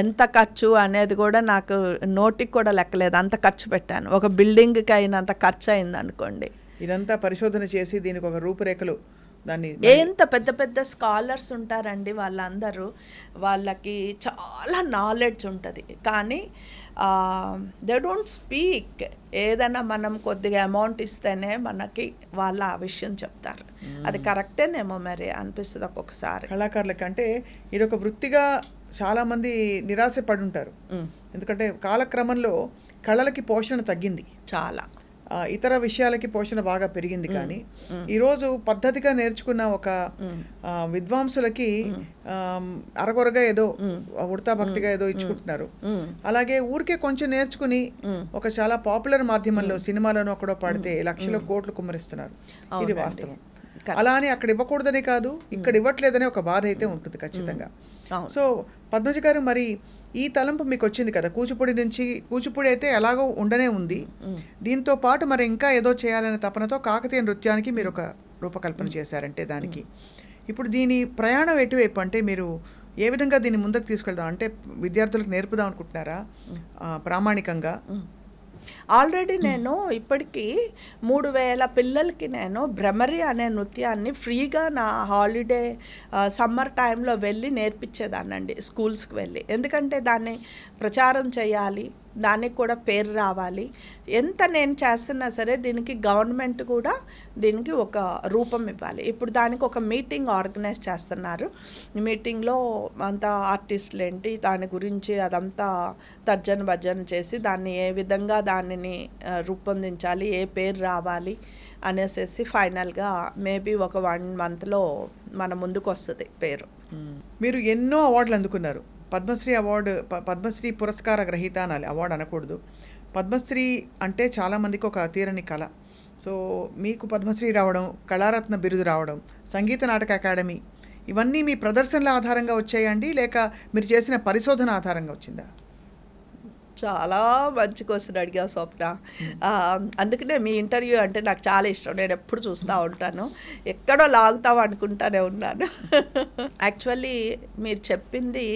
ఎంత ఖర్చు అనేది కూడా నాకు నోటికి కూడా లెక్కలేదు అంత ఖర్చు పెట్టాను ఒక బిల్డింగ్కి అయినంత ఖర్చు అయింది అనుకోండి ఇదంతా పరిశోధన చేసి దీనికి ఒక రూపురేఖలు దాన్ని ఎంత పెద్ద పెద్ద స్కాలర్స్ ఉంటారండి వాళ్ళందరూ వాళ్ళకి చాలా నాలెడ్జ్ ఉంటుంది కానీ దే డోంట్ స్పీక్ ఏదైనా మనం కొద్దిగా అమౌంట్ ఇస్తేనే మనకి వాళ్ళ ఆ విషయం చెప్తారు అది కరెక్టేనేమో మరి అనిపిస్తుంది ఒక్కొక్కసారి కళాకారులకంటే ఇది ఒక వృత్తిగా చాలామంది నిరాశ పడి ఉంటారు ఎందుకంటే కాలక్రమంలో కళలకి పోషణ తగ్గింది చాలా ఇతర విషయాలకి పోషణ బాగా పెరిగింది కానీ ఈరోజు పద్ధతిగా నేర్చుకున్న ఒక విద్వాంసులకి అరగొరగా ఏదో ఉడతా భక్తిగా ఏదో ఇచ్చుకుంటున్నారు అలాగే ఊరికే కొంచెం నేర్చుకుని ఒక చాలా పాపులర్ మాధ్యమంలో సినిమాలను అక్కడో పాడితే లక్షల కోట్లు కుమ్మరిస్తున్నారు ఇది వాస్తవం అలా అని అక్కడ ఇవ్వకూడదనే కాదు ఇక్కడ ఇవ్వట్లేదనే ఒక బాధ అయితే ఉంటుంది ఖచ్చితంగా సో పద్మజ గారు మరి ఈ తలంపు మీకు వచ్చింది కదా కూచిపూడి నుంచి కూచిపూడి అయితే ఎలాగో ఉండనే ఉంది దీంతో పాటు మరి ఇంకా ఏదో చేయాలనే తపనతో కాకతీయ నృత్యానికి మీరు ఒక రూపకల్పన చేశారంటే దానికి ఇప్పుడు దీని ప్రయాణం ఎటువైపు అంటే మీరు ఏ విధంగా దీన్ని ముందుకు తీసుకెళ్దాం అంటే విద్యార్థులకు నేర్పుదాం అనుకుంటున్నారా ప్రామాణికంగా ఆల్రెడీ నేను ఇప్పటికీ మూడు వేల పిల్లలకి నేను భ్రమరి అనే నృత్యాన్ని ఫ్రీగా నా హాలిడే సమ్మర్ టైంలో వెళ్ళి నేర్పించేదానండి స్కూల్స్కి వెళ్ళి ఎందుకంటే దాన్ని ప్రచారం చేయాలి దానికి కూడా పేరు రావాలి ఎంత నేను చేస్తున్నా సరే దీనికి గవర్నమెంట్ కూడా దీనికి ఒక రూపం ఇవ్వాలి ఇప్పుడు దానికి ఒక మీటింగ్ ఆర్గనైజ్ చేస్తున్నారు మీటింగ్లో అంతా ఆర్టిస్టులు ఏంటి దాని గురించి అదంతా తర్జన భర్జన చేసి దాన్ని ఏ విధంగా దానిని రూపొందించాలి ఏ పేరు రావాలి అనేసేసి ఫైనల్గా మేబీ ఒక వన్ మంత్లో మన ముందుకు వస్తుంది పేరు మీరు ఎన్నో అవార్డులు అందుకున్నారు పద్మశ్రీ అవార్డు పద్మశ్రీ పురస్కార గ్రహీత అనాలి అవార్డు అనకూడదు పద్మశ్రీ అంటే చాలామందికి ఒక తీరని కళ సో మీకు పద్మశ్రీ రావడం కళారత్న బిరుదు రావడం సంగీత నాటక అకాడమీ ఇవన్నీ మీ ప్రదర్శనల ఆధారంగా వచ్చాయండి లేక మీరు చేసిన పరిశోధన ఆధారంగా వచ్చిందా చాలా మంచి క్వశ్చన్ అడిగా స్వప్న అందుకనే మీ ఇంటర్వ్యూ అంటే నాకు చాలా ఇష్టం నేను ఎప్పుడు చూస్తూ ఉంటాను ఎక్కడో లాగుతావు అనుకుంటానే ఉన్నాను యాక్చువల్లీ మీరు చెప్పింది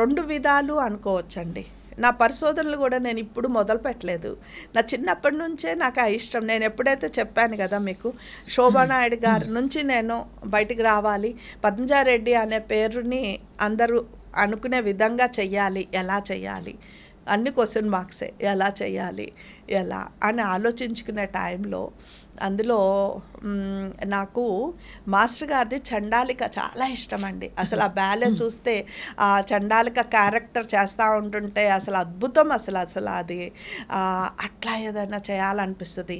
రెండు విధాలు అనుకోవచ్చండి నా పరిశోధనలు కూడా నేను ఇప్పుడు మొదలు పెట్టలేదు నా చిన్నప్పటి నుంచే నాకు ఆ ఇష్టం నేను ఎప్పుడైతే చెప్పాను కదా మీకు శోభానాయుడు గారి నుంచి నేను బయటికి రావాలి పద్మజారెడ్డి అనే పేరుని అందరూ అనుకునే విధంగా చెయ్యాలి ఎలా చెయ్యాలి అన్ని క్వశ్చన్ మార్క్సే ఎలా చేయాలి ఎలా అని ఆలోచించుకునే టైంలో అందులో నాకు మాస్టర్ గారిది చండాలిక చాలా ఇష్టం అండి అసలు ఆ బ్యాలె చూస్తే ఆ చండాలిక క్యారెక్టర్ చేస్తూ ఉంటుంటే అసలు అద్భుతం అసలు అసలు అది అట్లా ఏదైనా చేయాలనిపిస్తుంది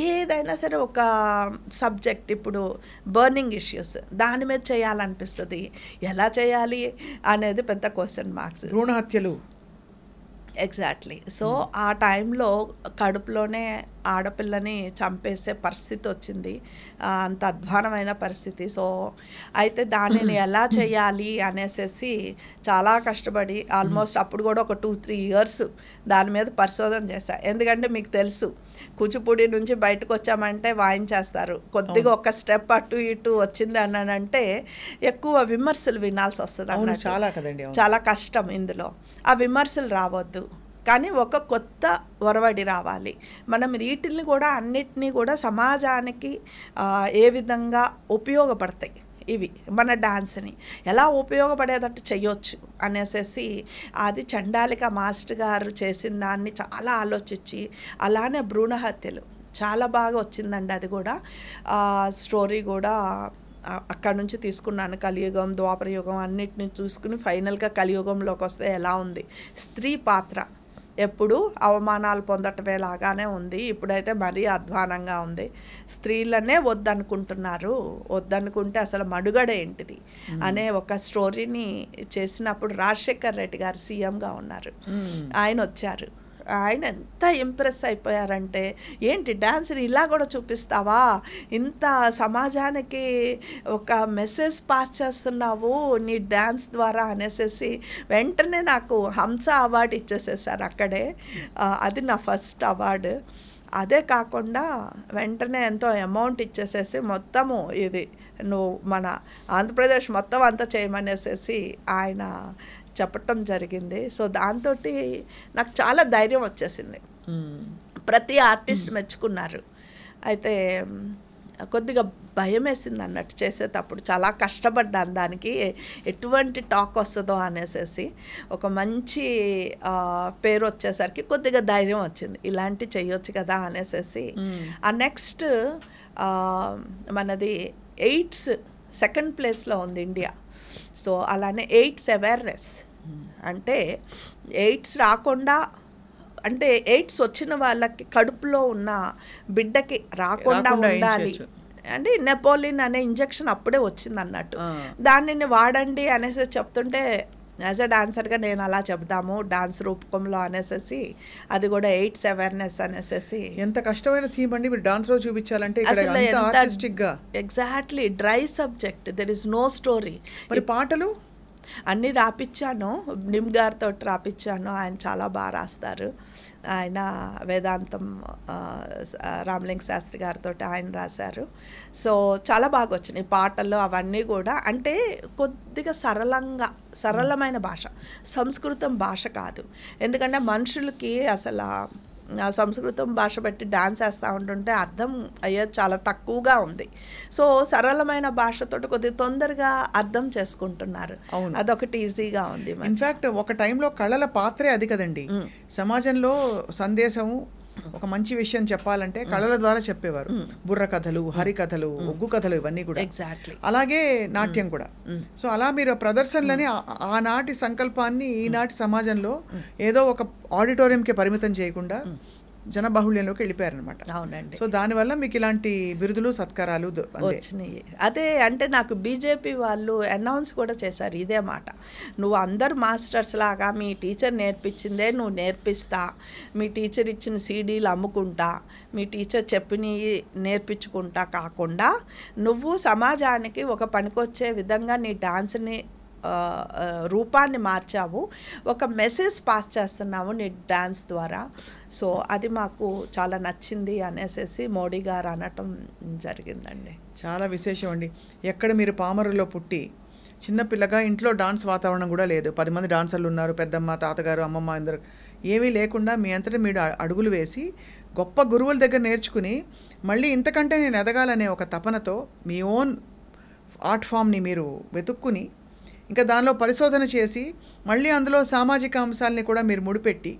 ఏదైనా సరే ఒక సబ్జెక్ట్ ఇప్పుడు బర్నింగ్ ఇష్యూస్ దాని మీద చేయాలనిపిస్తుంది ఎలా చేయాలి అనేది పెద్ద క్వశ్చన్ మార్క్స్ భ్రూణ ఎగ్జాక్ట్లీ సో hmm. ఆ టైంలో కడుపులోనే ఆడపిల్లని చంపేసే పరిస్థితి వచ్చింది అంత అధ్వానమైన పరిస్థితి సో అయితే దానిని ఎలా hmm. చేయాలి అనేసి చాలా కష్టపడి hmm. ఆల్మోస్ట్ అప్పుడు కూడా ఒక టూ త్రీ ఇయర్స్ దాని మీద పరిశోధన చేశా ఎందుకంటే మీకు తెలుసు కూచిపూడి నుంచి బయటకు వచ్చామంటే వాయించేస్తారు కొద్దిగా ఒక స్టెప్ అటు ఇటు వచ్చింది అని అంటే ఎక్కువ విమర్శలు వినాల్సి వస్తుంది అన్నట్టు చాలా కదండి చాలా కష్టం ఇందులో ఆ విమర్శలు రావద్దు కానీ ఒక కొత్త ఒరవడి రావాలి మనం వీటిని కూడా అన్నిటినీ కూడా సమాజానికి ఏ విధంగా ఉపయోగపడతాయి ఇవి మన డాన్స్ని ఎలా ఉపయోగపడేటట్టు చేయొచ్చు అనేసి అది చండాలిక మాస్టర్ గారు చేసిన దాన్ని చాలా ఆలోచించి అలానే భ్రూణహత్యలు చాలా బాగా వచ్చిందండి అది కూడా స్టోరీ కూడా అక్కడ నుంచి తీసుకున్నాను కలియుగం ద్వాపరయుగం అన్నిటిని చూసుకుని ఫైనల్గా కలియుగంలోకి వస్తే ఎలా ఉంది స్త్రీ పాత్ర ఎప్పుడు అవమానాలు పొందటమే లాగానే ఉంది ఇప్పుడైతే మరీ అధ్వానంగా ఉంది స్త్రీలనే వద్దనుకుంటున్నారు వద్దనుకుంటే అసలు మడుగడ ఏంటిది అనే ఒక స్టోరీని చేసినప్పుడు రాజశేఖర్ రెడ్డి గారు సీఎంగా ఉన్నారు ఆయన వచ్చారు ఆయన ఎంత ఇంప్రెస్ అయిపోయారంటే ఏంటి డ్యాన్స్ని ఇలా కూడా చూపిస్తావా ఇంత సమాజానికి ఒక మెసేజ్ పాస్ చేస్తున్నావు నీ డ్యాన్స్ ద్వారా అనేసేసి వెంటనే నాకు హంస అవార్డు ఇచ్చేసేసారు అక్కడే అది నా ఫస్ట్ అవార్డు అదే కాకుండా వెంటనే ఎంతో అమౌంట్ ఇచ్చేసేసి మొత్తము ఇది నువ్వు మన ఆంధ్రప్రదేశ్ మొత్తం అంతా చేయమనేసేసి ఆయన చెప్పటం జరిగింది సో దాంతో నాకు చాలా ధైర్యం వచ్చేసింది ప్రతి ఆర్టిస్ట్ మెచ్చుకున్నారు అయితే కొద్దిగా భయం వేసింది అన్నట్టు చేసేటప్పుడు చాలా కష్టపడ్డాను దానికి ఎటువంటి టాక్ వస్తుందో అనేసేసి ఒక మంచి పేరు వచ్చేసరికి కొద్దిగా ధైర్యం వచ్చింది ఇలాంటి చేయొచ్చు కదా అనేసేసి ఆ నెక్స్ట్ మనది ఎయిట్స్ సెకండ్ ప్లేస్లో ఉంది ఇండియా సో అలానే ఎయిడ్స్ అవేర్నెస్ అంటే ఎయిడ్స్ రాకుండా అంటే ఎయిడ్స్ వచ్చిన వాళ్ళకి కడుపులో ఉన్న బిడ్డకి రాకుండా ఉండాలి అంటే నెపోలిన్ అనే ఇంజెక్షన్ అప్పుడే వచ్చింది అన్నట్టు దానిని వాడండి అనేసి చెప్తుంటే యాజ్ అ డాన్సర్గా నేను అలా చెప్తాము డాన్స్ రూపకంలో అనేసి అది కూడా ఎయిట్స్ అవేర్నెస్ అనేసి ఎంత కష్టమైన థీమ్ అండి మీరు డాన్స్ లో చూపించాలంటే exactly dry subject there is no story మరి పాటలు అన్నీ రాపిచ్చాను నిమ్ గారితో రాపిచ్చాను ఆయన చాలా బాగా రాస్తారు ఆయన వేదాంతం రామలింగ శాస్త్రి గారితో ఆయన రాశారు సో చాలా బాగా వచ్చినాయి పాటలు అవన్నీ కూడా అంటే కొద్దిగా సరళంగా సరళమైన భాష సంస్కృతం భాష కాదు ఎందుకంటే మనుషులకి అసలు సంస్కృతం భాష పెట్టి డాన్స్ వేస్తూ ఉంటుంటే అర్థం అయ్యేది చాలా తక్కువగా ఉంది సో సరళమైన భాషతో కొద్దిగా తొందరగా అర్థం చేసుకుంటున్నారు అదొకటి ఈజీగా ఉంది ఇన్ఫాక్ట్ ఒక టైంలో కళల పాత్రే అది కదండి సమాజంలో సందేశం ఒక మంచి విషయం చెప్పాలంటే కళల ద్వారా చెప్పేవారు బుర్ర కథలు హరికథలు ఒగ్గు కథలు ఇవన్నీ కూడా ఎగ్జాక్ట్లీ అలాగే నాట్యం కూడా సో అలా మీరు ప్రదర్శనలని ఆనాటి సంకల్పాన్ని ఈనాటి సమాజంలో ఏదో ఒక ఆడిటోరియంకి పరిమితం చేయకుండా జనబాహుళ్యంలోకి వెళ్ళిపోయారనమాట అవునండి సో దానివల్ల మీకు ఇలాంటి బిరుదులు సత్కారాలు వచ్చినాయి అదే అంటే నాకు బీజేపీ వాళ్ళు అనౌన్స్ కూడా చేశారు ఇదే మాట నువ్వు అందరు మాస్టర్స్ లాగా మీ టీచర్ నేర్పించిందే నువ్వు నేర్పిస్తా మీ టీచర్ ఇచ్చిన సీడీలు అమ్ముకుంటా మీ టీచర్ చెప్పినవి నేర్పించుకుంటా కాకుండా నువ్వు సమాజానికి ఒక పనికొచ్చే విధంగా నీ డాన్స్ని రూపాన్ని మార్చావు ఒక మెసేజ్ పాస్ చేస్తున్నాము నీ డ్యాన్స్ ద్వారా సో అది మాకు చాలా నచ్చింది అనేసి మోడీ గారు అనటం జరిగిందండి చాలా విశేషం అండి ఎక్కడ మీరు పామరులో పుట్టి చిన్నపిల్లగా ఇంట్లో డాన్స్ వాతావరణం కూడా లేదు పది మంది డాన్సర్లు ఉన్నారు పెద్దమ్మ తాతగారు అమ్మమ్మ అందరు ఏమీ లేకుండా మీ అంతటి మీరు అడుగులు వేసి గొప్ప గురువుల దగ్గర నేర్చుకుని మళ్ళీ ఇంతకంటే నేను ఎదగాలనే ఒక తపనతో మీ ఓన్ ఆర్ట్ ఫామ్ని మీరు వెతుక్కుని ఇంకా దానిలో పరిశోధన చేసి మళ్ళీ అందులో సామాజిక అంశాలని కూడా మీరు ముడిపెట్టి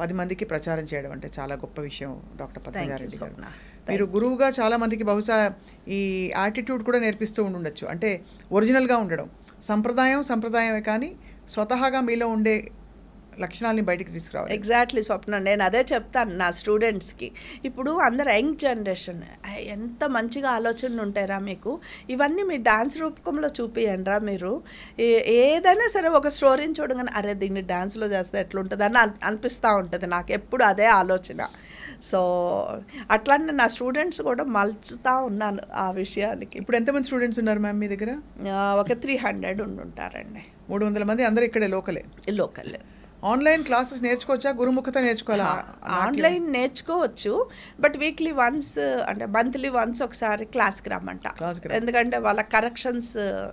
పది మందికి ప్రచారం చేయడం అంటే చాలా గొప్ప విషయం డాక్టర్ పద్మగారెడ్డి గారు మీరు గురువుగా చాలా మందికి బహుశా ఈ యాటిట్యూడ్ కూడా నేర్పిస్తూ ఉండుండొచ్చు అంటే ఒరిజినల్గా ఉండడం సంప్రదాయం సంప్రదాయమే కానీ స్వతహాగా మీలో ఉండే లక్షణాలని బయటకు తీసుకురావాలి ఎగ్జాక్ట్లీ స్వప్న నేను అదే చెప్తాను నా స్టూడెంట్స్కి ఇప్పుడు అందరు యంగ్ జనరేషన్ ఎంత మంచిగా ఆలోచనలు ఉంటాయిరా మీకు ఇవన్నీ మీ డాన్స్ రూపకంలో చూపియండిరా మీరు ఏదైనా సరే ఒక స్టోరీని చూడగానే అరే దీన్ని డాన్స్లో చేస్తే ఎట్లుంటుంది అని అనిపిస్తూ ఉంటుంది నాకు ఎప్పుడు అదే ఆలోచన సో అట్లానే నా స్టూడెంట్స్ కూడా మలుచుతూ ఉన్నాను ఆ విషయానికి ఇప్పుడు ఎంతమంది స్టూడెంట్స్ ఉన్నారు మ్యామ్ మీ దగ్గర ఒక త్రీ హండ్రెడ్ ఉండుంటారండి మూడు వందల మంది అందరూ ఇక్కడే లోకలే లోకలే ఆన్లైన్ క్లాసెస్ నేర్చుకోవచ్చా గురుముఖత నేర్చుకోవాలా ఆన్లైన్ నేర్చుకోవచ్చు బట్ వీక్లీ వన్స్ అంటే మంత్లీ వన్స్ ఒకసారి క్లాస్కి రమ్మంట ఎందుకంటే వాళ్ళ కరెక్షన్స్ uh,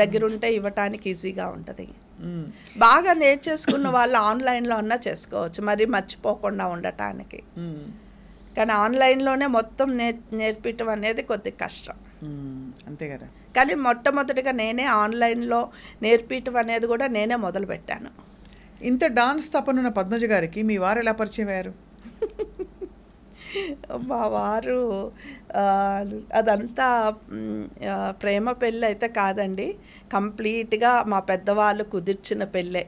దగ్గర hmm. ఉంటే ఇవ్వటానికి ఈజీగా ఉంటుంది hmm. బాగా నేర్చేసుకున్న వాళ్ళు ఆన్లైన్లో అన్నా చేసుకోవచ్చు మరి మర్చిపోకుండా ఉండటానికి hmm. కానీ ఆన్లైన్లోనే మొత్తం నే నేర్పించడం అనేది కొద్దిగా కష్టం అంతే కదా కానీ మొట్టమొదటిగా నేనే ఆన్లైన్లో నేర్పించడం అనేది కూడా నేనే మొదలు పెట్టాను ఇంత డాన్స్ తపనున్న పద్మజ గారికి మీ వారు ఎలా పరిచయం అయ్యారు మా వారు అదంతా ప్రేమ పెళ్ళి అయితే కాదండి కంప్లీట్గా మా పెద్దవాళ్ళు కుదిర్చిన పెళ్ళే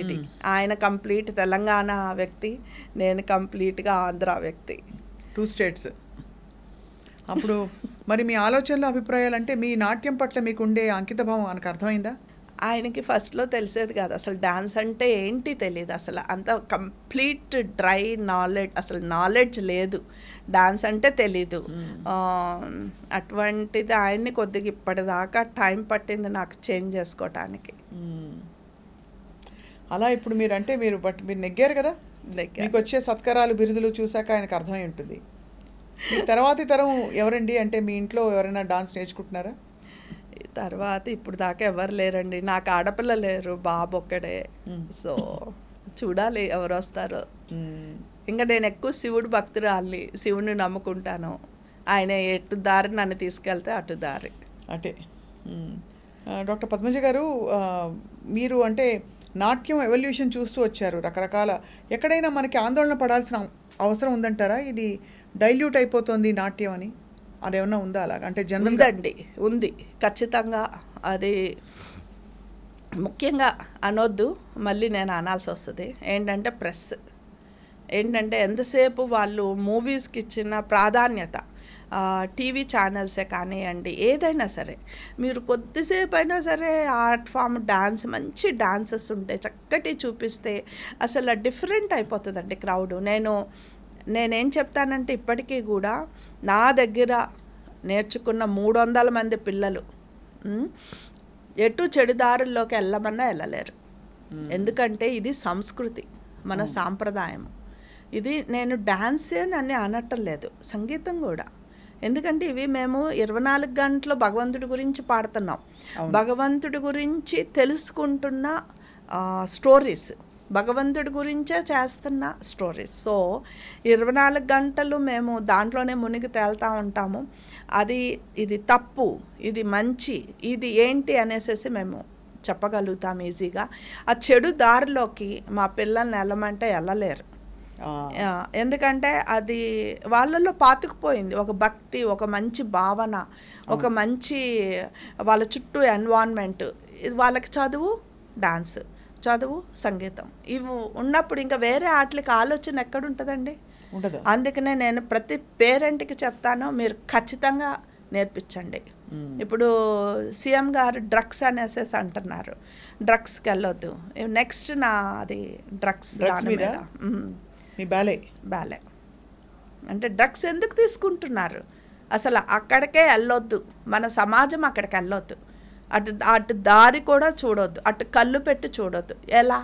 ఇది ఆయన కంప్లీట్ తెలంగాణ వ్యక్తి నేను కంప్లీట్గా ఆంధ్ర వ్యక్తి టూ స్టేట్స్ అప్పుడు మరి మీ ఆలోచనలు అభిప్రాయాలు అంటే మీ నాట్యం పట్ల మీకుండే అంకితభావం మనకు అర్థమైందా ఆయనకి ఫస్ట్లో తెలిసేది కాదు అసలు డ్యాన్స్ అంటే ఏంటి తెలియదు అసలు అంత కంప్లీట్ డ్రై నాలెడ్జ్ అసలు నాలెడ్జ్ లేదు డ్యాన్స్ అంటే తెలీదు అటువంటిది ఆయన్ని కొద్దిగా ఇప్పటిదాకా టైం పట్టింది నాకు చేంజ్ చేసుకోవటానికి అలా ఇప్పుడు మీరు అంటే మీరు బట్ మీరు నెగ్గారు కదా మీకు వచ్చే సత్కారాలు బిరుదులు చూశాక ఆయనకు అర్థమై ఉంటుంది తర్వాతి తరం ఎవరండి అంటే మీ ఇంట్లో ఎవరైనా డాన్స్ నేర్చుకుంటున్నారా తర్వాత ఇప్పుడు దాకా ఎవరు లేరండి నాకు ఆడపిల్ల లేరు బాబు ఒక్కడే సో చూడాలి ఎవరు వస్తారు ఇంకా నేను ఎక్కువ శివుడు భక్తురాలి శివుడిని నమ్ముకుంటాను ఆయన ఎటు దారి నన్ను తీసుకెళ్తే అటు దారి అటే డాక్టర్ పద్మజ గారు మీరు అంటే నాట్యం ఎవల్యూషన్ చూస్తూ వచ్చారు రకరకాల ఎక్కడైనా మనకి ఆందోళన పడాల్సిన అవసరం ఉందంటారా ఇది డైల్యూట్ అయిపోతుంది నాట్యం అని అదేమన్నా ఉందా అలాగ అంటే జనం ఉందండి ఉంది ఖచ్చితంగా అది ముఖ్యంగా అనొద్దు మళ్ళీ నేను అనాల్సి వస్తుంది ఏంటంటే ప్రెస్ ఏంటంటే ఎంతసేపు వాళ్ళు మూవీస్కి ఇచ్చిన ప్రాధాన్యత టీవీ ఛానల్సే కానివ్వండి ఏదైనా సరే మీరు కొద్దిసేపు అయినా సరే ఆర్ట్ ఫామ్ డాన్స్ మంచి డాన్సెస్ ఉంటే చక్కటి చూపిస్తే అసలు డిఫరెంట్ అయిపోతుందండి క్రౌడ్ నేను నేనేం చెప్తానంటే ఇప్పటికీ కూడా నా దగ్గర నేర్చుకున్న మూడు వందల మంది పిల్లలు ఎటు చెడుదారుల్లోకి వెళ్ళమన్నా వెళ్ళలేరు ఎందుకంటే ఇది సంస్కృతి మన సాంప్రదాయం ఇది నేను డ్యాన్స్ అని అనటం లేదు సంగీతం కూడా ఎందుకంటే ఇవి మేము ఇరవై నాలుగు గంటలు భగవంతుడి గురించి పాడుతున్నాం భగవంతుడి గురించి తెలుసుకుంటున్న స్టోరీస్ భగవంతుడి గురించే చేస్తున్న స్టోరీస్ సో ఇరవై నాలుగు గంటలు మేము దాంట్లోనే మునిగి తేలుతూ ఉంటాము అది ఇది తప్పు ఇది మంచి ఇది ఏంటి అనేసి మేము చెప్పగలుగుతాం ఈజీగా ఆ చెడు దారిలోకి మా పిల్లల్ని వెళ్ళమంటే వెళ్ళలేరు ఎందుకంటే అది వాళ్ళల్లో పాతుకుపోయింది ఒక భక్తి ఒక మంచి భావన ఒక మంచి వాళ్ళ చుట్టూ ఎన్వాన్మెంట్ వాళ్ళకి చదువు డాన్స్ చదువు సంగీతం ఇవి ఉన్నప్పుడు ఇంకా వేరే ఆటలకి ఆలోచన ఎక్కడుంటుందండి ఉండదు అందుకనే నేను ప్రతి పేరెంట్కి చెప్తాను మీరు ఖచ్చితంగా నేర్పించండి ఇప్పుడు సీఎం గారు డ్రగ్స్ అనేసేసి అంటున్నారు డ్రగ్స్కి వెళ్ళొద్దు నెక్స్ట్ నా అది డ్రగ్స్ దాని మీద బాలే బాలే అంటే డ్రగ్స్ ఎందుకు తీసుకుంటున్నారు అసలు అక్కడికే వెళ్ళొద్దు మన సమాజం అక్కడికి వెళ్ళొద్దు అటు అటు దారి కూడా చూడొద్దు అటు కళ్ళు పెట్టి చూడొద్దు ఎలా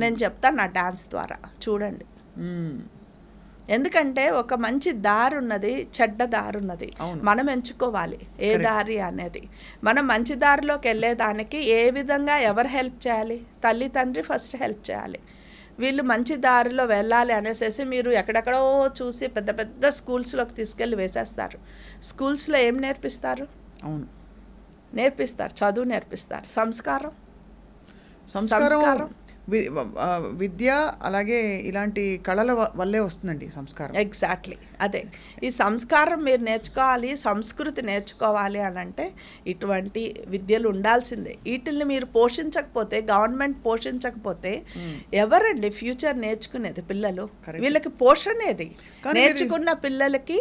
నేను చెప్తాను నా డ్యాన్స్ ద్వారా చూడండి ఎందుకంటే ఒక మంచి దారి ఉన్నది చెడ్డ దారి ఉన్నది మనం ఎంచుకోవాలి ఏ దారి అనేది మనం మంచి దారిలోకి వెళ్ళేదానికి ఏ విధంగా ఎవరు హెల్ప్ చేయాలి తల్లి తండ్రి ఫస్ట్ హెల్ప్ చేయాలి వీళ్ళు మంచి దారిలో వెళ్ళాలి అనేసేసి మీరు ఎక్కడెక్కడో చూసి పెద్ద పెద్ద స్కూల్స్లోకి తీసుకెళ్ళి వేసేస్తారు స్కూల్స్లో ఏం నేర్పిస్తారు అవును నేర్పిస్తారు చదువు నేర్పిస్తారు సంస్కారం సంస్కారం విద్య అలాగే ఇలాంటి కళల వల్లే వస్తుందండి సంస్కారం ఎగ్జాక్ట్లీ అదే ఈ సంస్కారం మీరు నేర్చుకోవాలి సంస్కృతి నేర్చుకోవాలి అని అంటే ఇటువంటి విద్యలు ఉండాల్సిందే వీటిల్ని మీరు పోషించకపోతే గవర్నమెంట్ పోషించకపోతే hmm. ఎవరండి ఫ్యూచర్ నేర్చుకునేది పిల్లలు వీళ్ళకి ఏది నేర్చుకున్న పిల్లలకి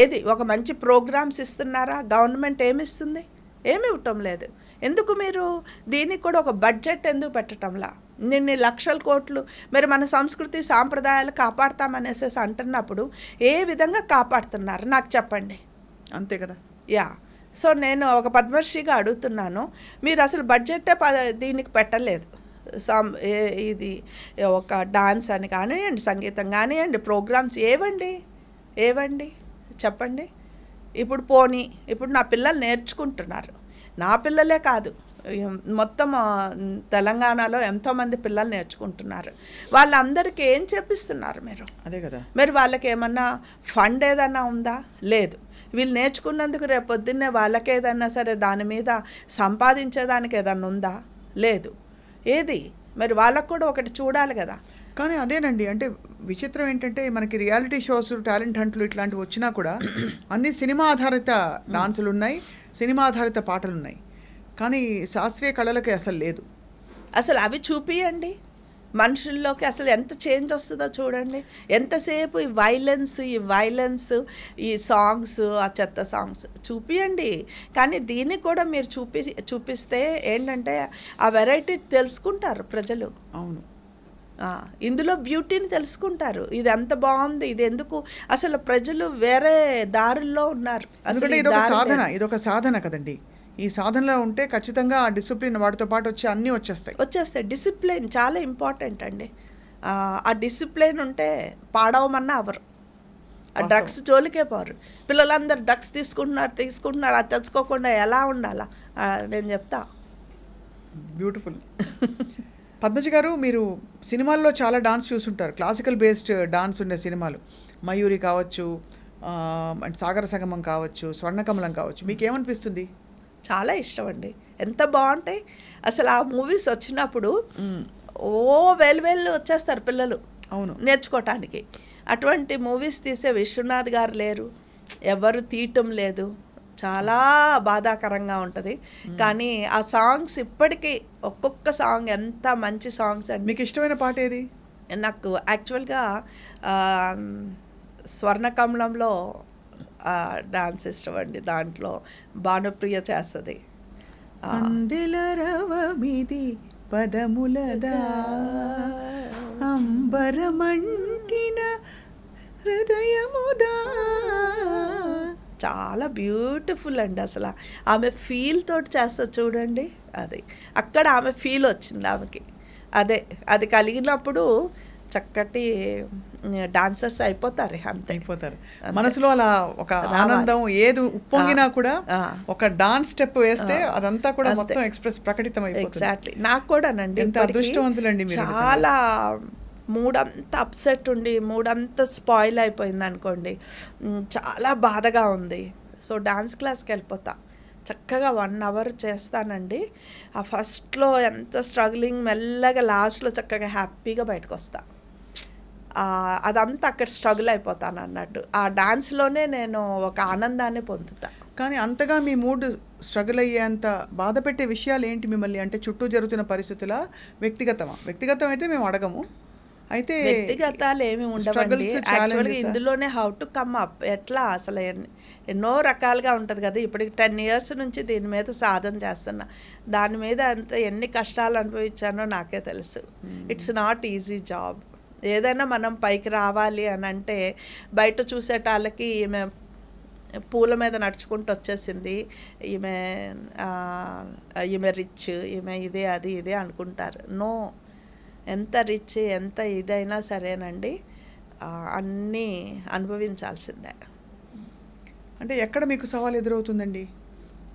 ఏది ఒక మంచి ప్రోగ్రామ్స్ ఇస్తున్నారా గవర్నమెంట్ ఏమిస్తుంది ఏమి ఇవ్వటం లేదు ఎందుకు మీరు దీనికి కూడా ఒక బడ్జెట్ ఎందుకు పెట్టడంలా నిన్ని లక్షల కోట్లు మరి మన సంస్కృతి సాంప్రదాయాలు కాపాడతామనేసేసి అంటున్నప్పుడు ఏ విధంగా కాపాడుతున్నారు నాకు చెప్పండి అంతే కదా యా సో నేను ఒక పద్మశ్రీగా అడుగుతున్నాను మీరు అసలు బడ్జెట్టే దీనికి పెట్టలేదు సం ఇది ఒక డాన్స్ అని కానివ్వండి సంగీతం కానివ్వండి ప్రోగ్రామ్స్ ఏవండి ఏవండి చెప్పండి ఇప్పుడు పోనీ ఇప్పుడు నా పిల్లలు నేర్చుకుంటున్నారు నా పిల్లలే కాదు మొత్తం తెలంగాణలో ఎంతోమంది పిల్లలు నేర్చుకుంటున్నారు వాళ్ళందరికీ ఏం చేపిస్తున్నారు మీరు అదే కదా మీరు వాళ్ళకి ఏమన్నా ఫండ్ ఏదన్నా ఉందా లేదు వీళ్ళు నేర్చుకున్నందుకు పొద్దున్నే వాళ్ళకేదన్నా సరే దాని మీద సంపాదించేదానికి ఏదన్నా ఉందా లేదు ఏది మరి వాళ్ళకు కూడా ఒకటి చూడాలి కదా కానీ అదేనండి అంటే విచిత్రం ఏంటంటే మనకి రియాలిటీ షోస్ టాలెంట్ హంట్లు ఇట్లాంటివి వచ్చినా కూడా అన్ని సినిమా ఆధారిత డాన్సులు ఉన్నాయి సినిమా ఆధారిత పాటలు ఉన్నాయి కానీ శాస్త్రీయ కళలకి అసలు లేదు అసలు అవి చూపియండి మనుషుల్లోకి అసలు ఎంత చేంజ్ వస్తుందో చూడండి ఎంతసేపు ఈ వైలెన్స్ ఈ వైలెన్స్ ఈ సాంగ్స్ ఆ చెత్త సాంగ్స్ చూపియండి కానీ దీన్ని కూడా మీరు చూపి చూపిస్తే ఏంటంటే ఆ వెరైటీ తెలుసుకుంటారు ప్రజలు అవును ఇందులో బ్యూటీని తెలుసుకుంటారు ఇది ఎంత బాగుంది ఇది ఎందుకు అసలు ప్రజలు వేరే దారుల్లో ఉన్నారు అసలు సాధన ఇది ఒక సాధన కదండి ఈ సాధనలో ఉంటే ఖచ్చితంగా ఆ డిసిప్లిన్ వాటితో పాటు వచ్చి అన్నీ వచ్చేస్తాయి వచ్చేస్తాయి డిసిప్లిన్ చాలా ఇంపార్టెంట్ అండి ఆ డిసిప్లిన్ ఉంటే పాడవమన్నా అవరు ఆ డ్రగ్స్ జోలికే పోరు పిల్లలందరూ డ్రగ్స్ తీసుకుంటున్నారు తీసుకుంటున్నారు అది తెచ్చుకోకుండా ఎలా ఉండాలా నేను చెప్తా బ్యూటిఫుల్ పద్మజ గారు మీరు సినిమాల్లో చాలా డాన్స్ చూసుంటారు క్లాసికల్ బేస్డ్ డాన్స్ ఉండే సినిమాలు మయూరి కావచ్చు అండ్ సాగర సంగమం కావచ్చు స్వర్ణకమలం కావచ్చు మీకు ఏమనిపిస్తుంది చాలా ఇష్టం అండి ఎంత బాగుంటాయి అసలు ఆ మూవీస్ వచ్చినప్పుడు ఓ వేలు వేలు వచ్చేస్తారు పిల్లలు అవును నేర్చుకోవటానికి అటువంటి మూవీస్ తీసే విశ్వనాథ్ గారు లేరు ఎవరు తీయటం లేదు చాలా బాధాకరంగా ఉంటుంది కానీ ఆ సాంగ్స్ ఇప్పటికీ ఒక్కొక్క సాంగ్ ఎంత మంచి సాంగ్స్ అండి మీకు ఇష్టమైన పాట ఏది నాకు యాక్చువల్గా స్వర్ణకమలంలో డాన్స్ ఇష్టం అండి దాంట్లో భానుప్రియ చేస్తుంది అంబరమంటిన హృదయముదా చాలా బ్యూటిఫుల్ అండి అసలు ఆమె ఫీల్ తోటి చేస్తా చూడండి అది అక్కడ ఆమె ఫీల్ వచ్చింది ఆమెకి అదే అది కలిగినప్పుడు చక్కటి డాన్సర్స్ అయిపోతారు అంత అయిపోతారు మనసులో అలా ఒక ఆనందం ఏది ఉప్పొంగినా కూడా ఒక డాన్స్ స్టెప్ వేస్తే అదంతా కూడా మొత్తం ఎక్స్ప్రెస్ ప్రకటితం అయిపోతుంది ఎగ్జాక్ట్లీ నాకు కూడానండి ఎంత అదృష్టవంతులండి చాలా మూడంత అప్సెట్ ఉండి మూడంత స్పాయిల్ అయిపోయింది అనుకోండి చాలా బాధగా ఉంది సో డాన్స్ క్లాస్కి వెళ్ళిపోతా చక్కగా వన్ అవర్ చేస్తానండి ఆ ఫస్ట్లో ఎంత స్ట్రగ్లింగ్ మెల్లగా లాస్ట్లో చక్కగా హ్యాపీగా బయటకు వస్తా అదంతా అక్కడ స్ట్రగుల్ అయిపోతాను అన్నట్టు ఆ డాన్స్లోనే నేను ఒక ఆనందాన్ని పొందుతా కానీ అంతగా మీ మూడ్ స్ట్రగుల్ అయ్యేంత బాధ పెట్టే విషయాలు ఏంటి మిమ్మల్ని అంటే చుట్టూ జరుగుతున్న పరిస్థితుల వ్యక్తిగతమా వ్యక్తిగతం అయితే మేము అడగము అయితే వ్యక్తిగతాలు ఏమి ఉండవండి ఇందులోనే హౌ టు కమ్ అప్ ఎట్లా అసలు ఎన్నో రకాలుగా ఉంటుంది కదా ఇప్పటికి టెన్ ఇయర్స్ నుంచి దీని మీద సాధన చేస్తున్నా దాని మీద అంత ఎన్ని కష్టాలు అనుభవించానో నాకే తెలుసు ఇట్స్ నాట్ ఈజీ జాబ్ ఏదైనా మనం పైకి రావాలి అని అంటే బయట చూసేటాళ్ళకి ఈమె పూల మీద నడుచుకుంటూ వచ్చేసింది ఈమె ఈమె రిచ్ ఈమె ఇదే అది ఇదే అనుకుంటారు నో ఎంత రిచ్ ఎంత ఇదైనా సరేనండి అన్నీ అనుభవించాల్సిందే అంటే ఎక్కడ మీకు సవాల్ ఎదురవుతుందండి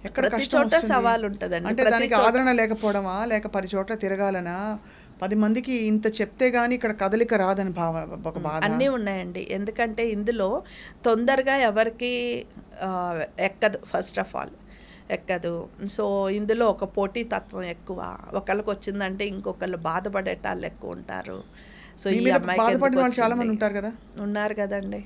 ఎక్కడ చోట సవాల్ ఉంటుందండి అంటే దానికి ఆదరణ లేకపోవడమా లేక పది చోట్ల తిరగాలనా పది మందికి ఇంత చెప్తే గానీ ఇక్కడ కదలిక రాదని భావ ఒక బాధ అన్నీ ఉన్నాయండి ఎందుకంటే ఇందులో తొందరగా ఎవరికి ఎక్కదు ఫస్ట్ ఆఫ్ ఆల్ ఎక్కదు సో ఇందులో ఒక పోటీ తత్వం ఎక్కువ ఒకళ్ళకి వచ్చిందంటే ఇంకొకళ్ళు బాధపడేటాళ్ళు ఎక్కువ ఉంటారు సో ఈ అమ్మాయి చాలా మంది ఉంటారు కదా ఉన్నారు కదండి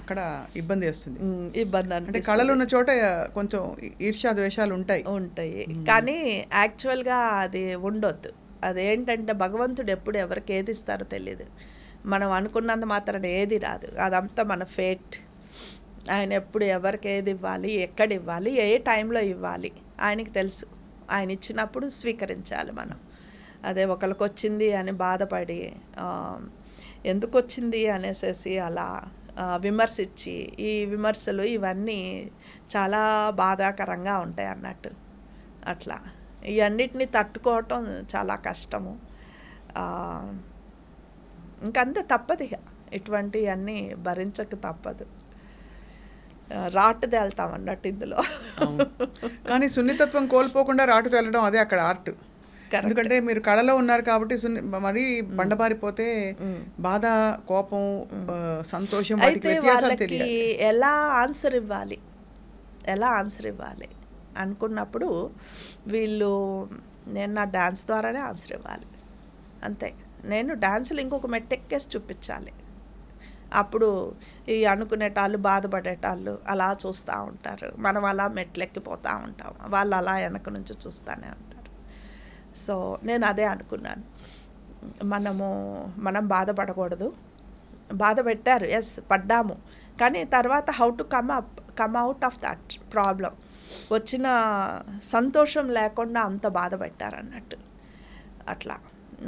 అక్కడ ఇబ్బంది వస్తుంది ఇబ్బంది అంటే కళలు ఉన్న చోట కొంచెం ఈర్ష్యా ద్వేషాలు ఉంటాయి ఉంటాయి కానీ యాక్చువల్గా అది ఉండొద్దు అదేంటంటే భగవంతుడు ఎప్పుడు ఎవరికి ఏది ఇస్తారో తెలియదు మనం అనుకున్నంత మాత్రం ఏది రాదు అదంతా మన ఫేట్ ఆయన ఎప్పుడు ఎవరికి ఏది ఇవ్వాలి ఎక్కడ ఇవ్వాలి ఏ టైంలో ఇవ్వాలి ఆయనకి తెలుసు ఆయన ఇచ్చినప్పుడు స్వీకరించాలి మనం అదే ఒకరికి వచ్చింది అని బాధపడి ఎందుకు వచ్చింది అనేసి అలా విమర్శించి ఈ విమర్శలు ఇవన్నీ చాలా బాధాకరంగా ఉంటాయి అన్నట్టు అట్లా ఇవన్నిటిని తట్టుకోవటం చాలా కష్టము ఇంకంతే తప్పదు ఇక ఇటువంటివన్నీ భరించక తప్పదు రాటు తేల్తాం అన్నట్టు ఇందులో కానీ సున్నితత్వం కోల్పోకుండా రాటు తేలడం అదే అక్కడ ఆర్ట్ ఎందుకంటే మీరు కళలో ఉన్నారు కాబట్టి మరీ బండబారిపోతే బాధ కోపం సంతోషం అయితే వాళ్ళకి ఎలా ఆన్సర్ ఇవ్వాలి ఎలా ఆన్సర్ ఇవ్వాలి అనుకున్నప్పుడు వీళ్ళు నేను నా డ్యాన్స్ ద్వారానే ఆన్సర్ ఇవ్వాలి అంతే నేను డ్యాన్స్లు ఇంకొక మెట్టెక్కేసి చూపించాలి అప్పుడు ఈ అనుకునేటాళ్ళు బాధపడేటాళ్ళు అలా చూస్తూ ఉంటారు మనం అలా మెట్లెక్కిపోతూ ఉంటాం వాళ్ళు అలా వెనక నుంచి చూస్తూనే ఉంటారు సో నేను అదే అనుకున్నాను మనము మనం బాధపడకూడదు బాధ పెట్టారు ఎస్ పడ్డాము కానీ తర్వాత how to come up come out of that problem వచ్చిన సంతోషం లేకుండా అంత బాధ పెట్టారన్నట్టు అట్లా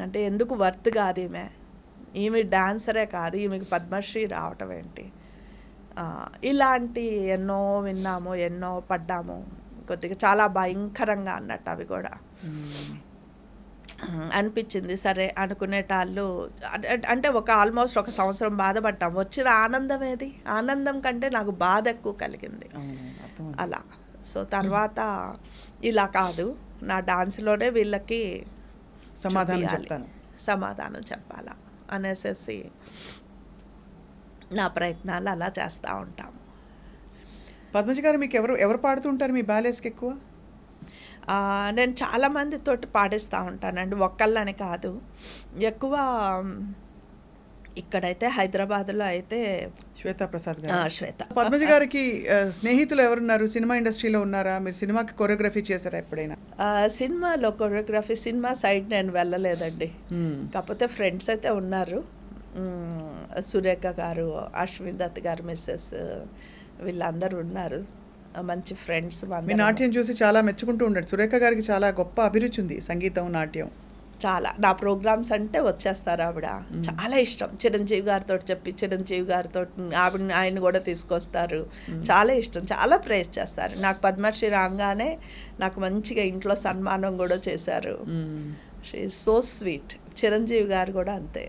అంటే ఎందుకు వర్త్ కాదేమే ఈమె డాన్సరే కాదు ఈమెకి పద్మశ్రీ రావటం ఏంటి ఇలాంటి ఎన్నో విన్నాము ఎన్నో పడ్డాము కొద్దిగా చాలా భయంకరంగా అన్నట్టు అవి కూడా hmm. అనిపించింది సరే అనుకునేటాళ్ళు అంటే ఒక ఆల్మోస్ట్ ఒక సంవత్సరం బాధపడ్డాం వచ్చిన ఆనందం ఏది ఆనందం కంటే నాకు బాధ ఎక్కువ కలిగింది అలా సో తర్వాత ఇలా కాదు నా డాన్స్లోనే వీళ్ళకి సమాధానం చెప్తాను సమాధానం చెప్పాలా అనేసేసి నా ప్రయత్నాలు అలా చేస్తూ ఉంటాము పద్మజ గారు మీకు ఎవరు ఎవరు పాడుతుంటారు మీ బాలేస్కి ఎక్కువ నేను చాలామందితో పాడిస్తూ ఉంటానండి ఒక్కళ్ళని కాదు ఎక్కువ ఇక్కడైతే హైదరాబాద్లో అయితే శ్వేత ప్రసాద్ శ్వేత పద్మజ గారికి స్నేహితులు ఎవరున్నారు సినిమా ఇండస్ట్రీలో ఉన్నారా మీరు సినిమాకి కొరియోగ్రఫీ చేశారా ఎప్పుడైనా సినిమాలో కొరియోగ్రఫీ సినిమా సైడ్ నేను వెళ్ళలేదండి hmm. కాకపోతే ఫ్రెండ్స్ అయితే ఉన్నారు hmm, సురేఖ గారు అశ్విన్ దత్ గారు మిస్సెస్ వీళ్ళందరూ ఉన్నారు మంచి ఫ్రెండ్స్ మీ నాట్యం చూసి చాలా మెచ్చుకుంటూ ఉండండి సురేఖ గారికి చాలా గొప్ప అభిరుచి ఉంది సంగీతం నాట్యం చాలా నా ప్రోగ్రామ్స్ అంటే వచ్చేస్తారు ఆవిడ చాలా ఇష్టం చిరంజీవి గారితో చెప్పి చిరంజీవి గారితో ఆవిడ ఆయన కూడా తీసుకొస్తారు చాలా ఇష్టం చాలా ప్రేస్ చేస్తారు నాకు పద్మశ్రీ రాగానే నాకు మంచిగా ఇంట్లో సన్మానం కూడా చేశారు షీ సో స్వీట్ చిరంజీవి గారు కూడా అంతే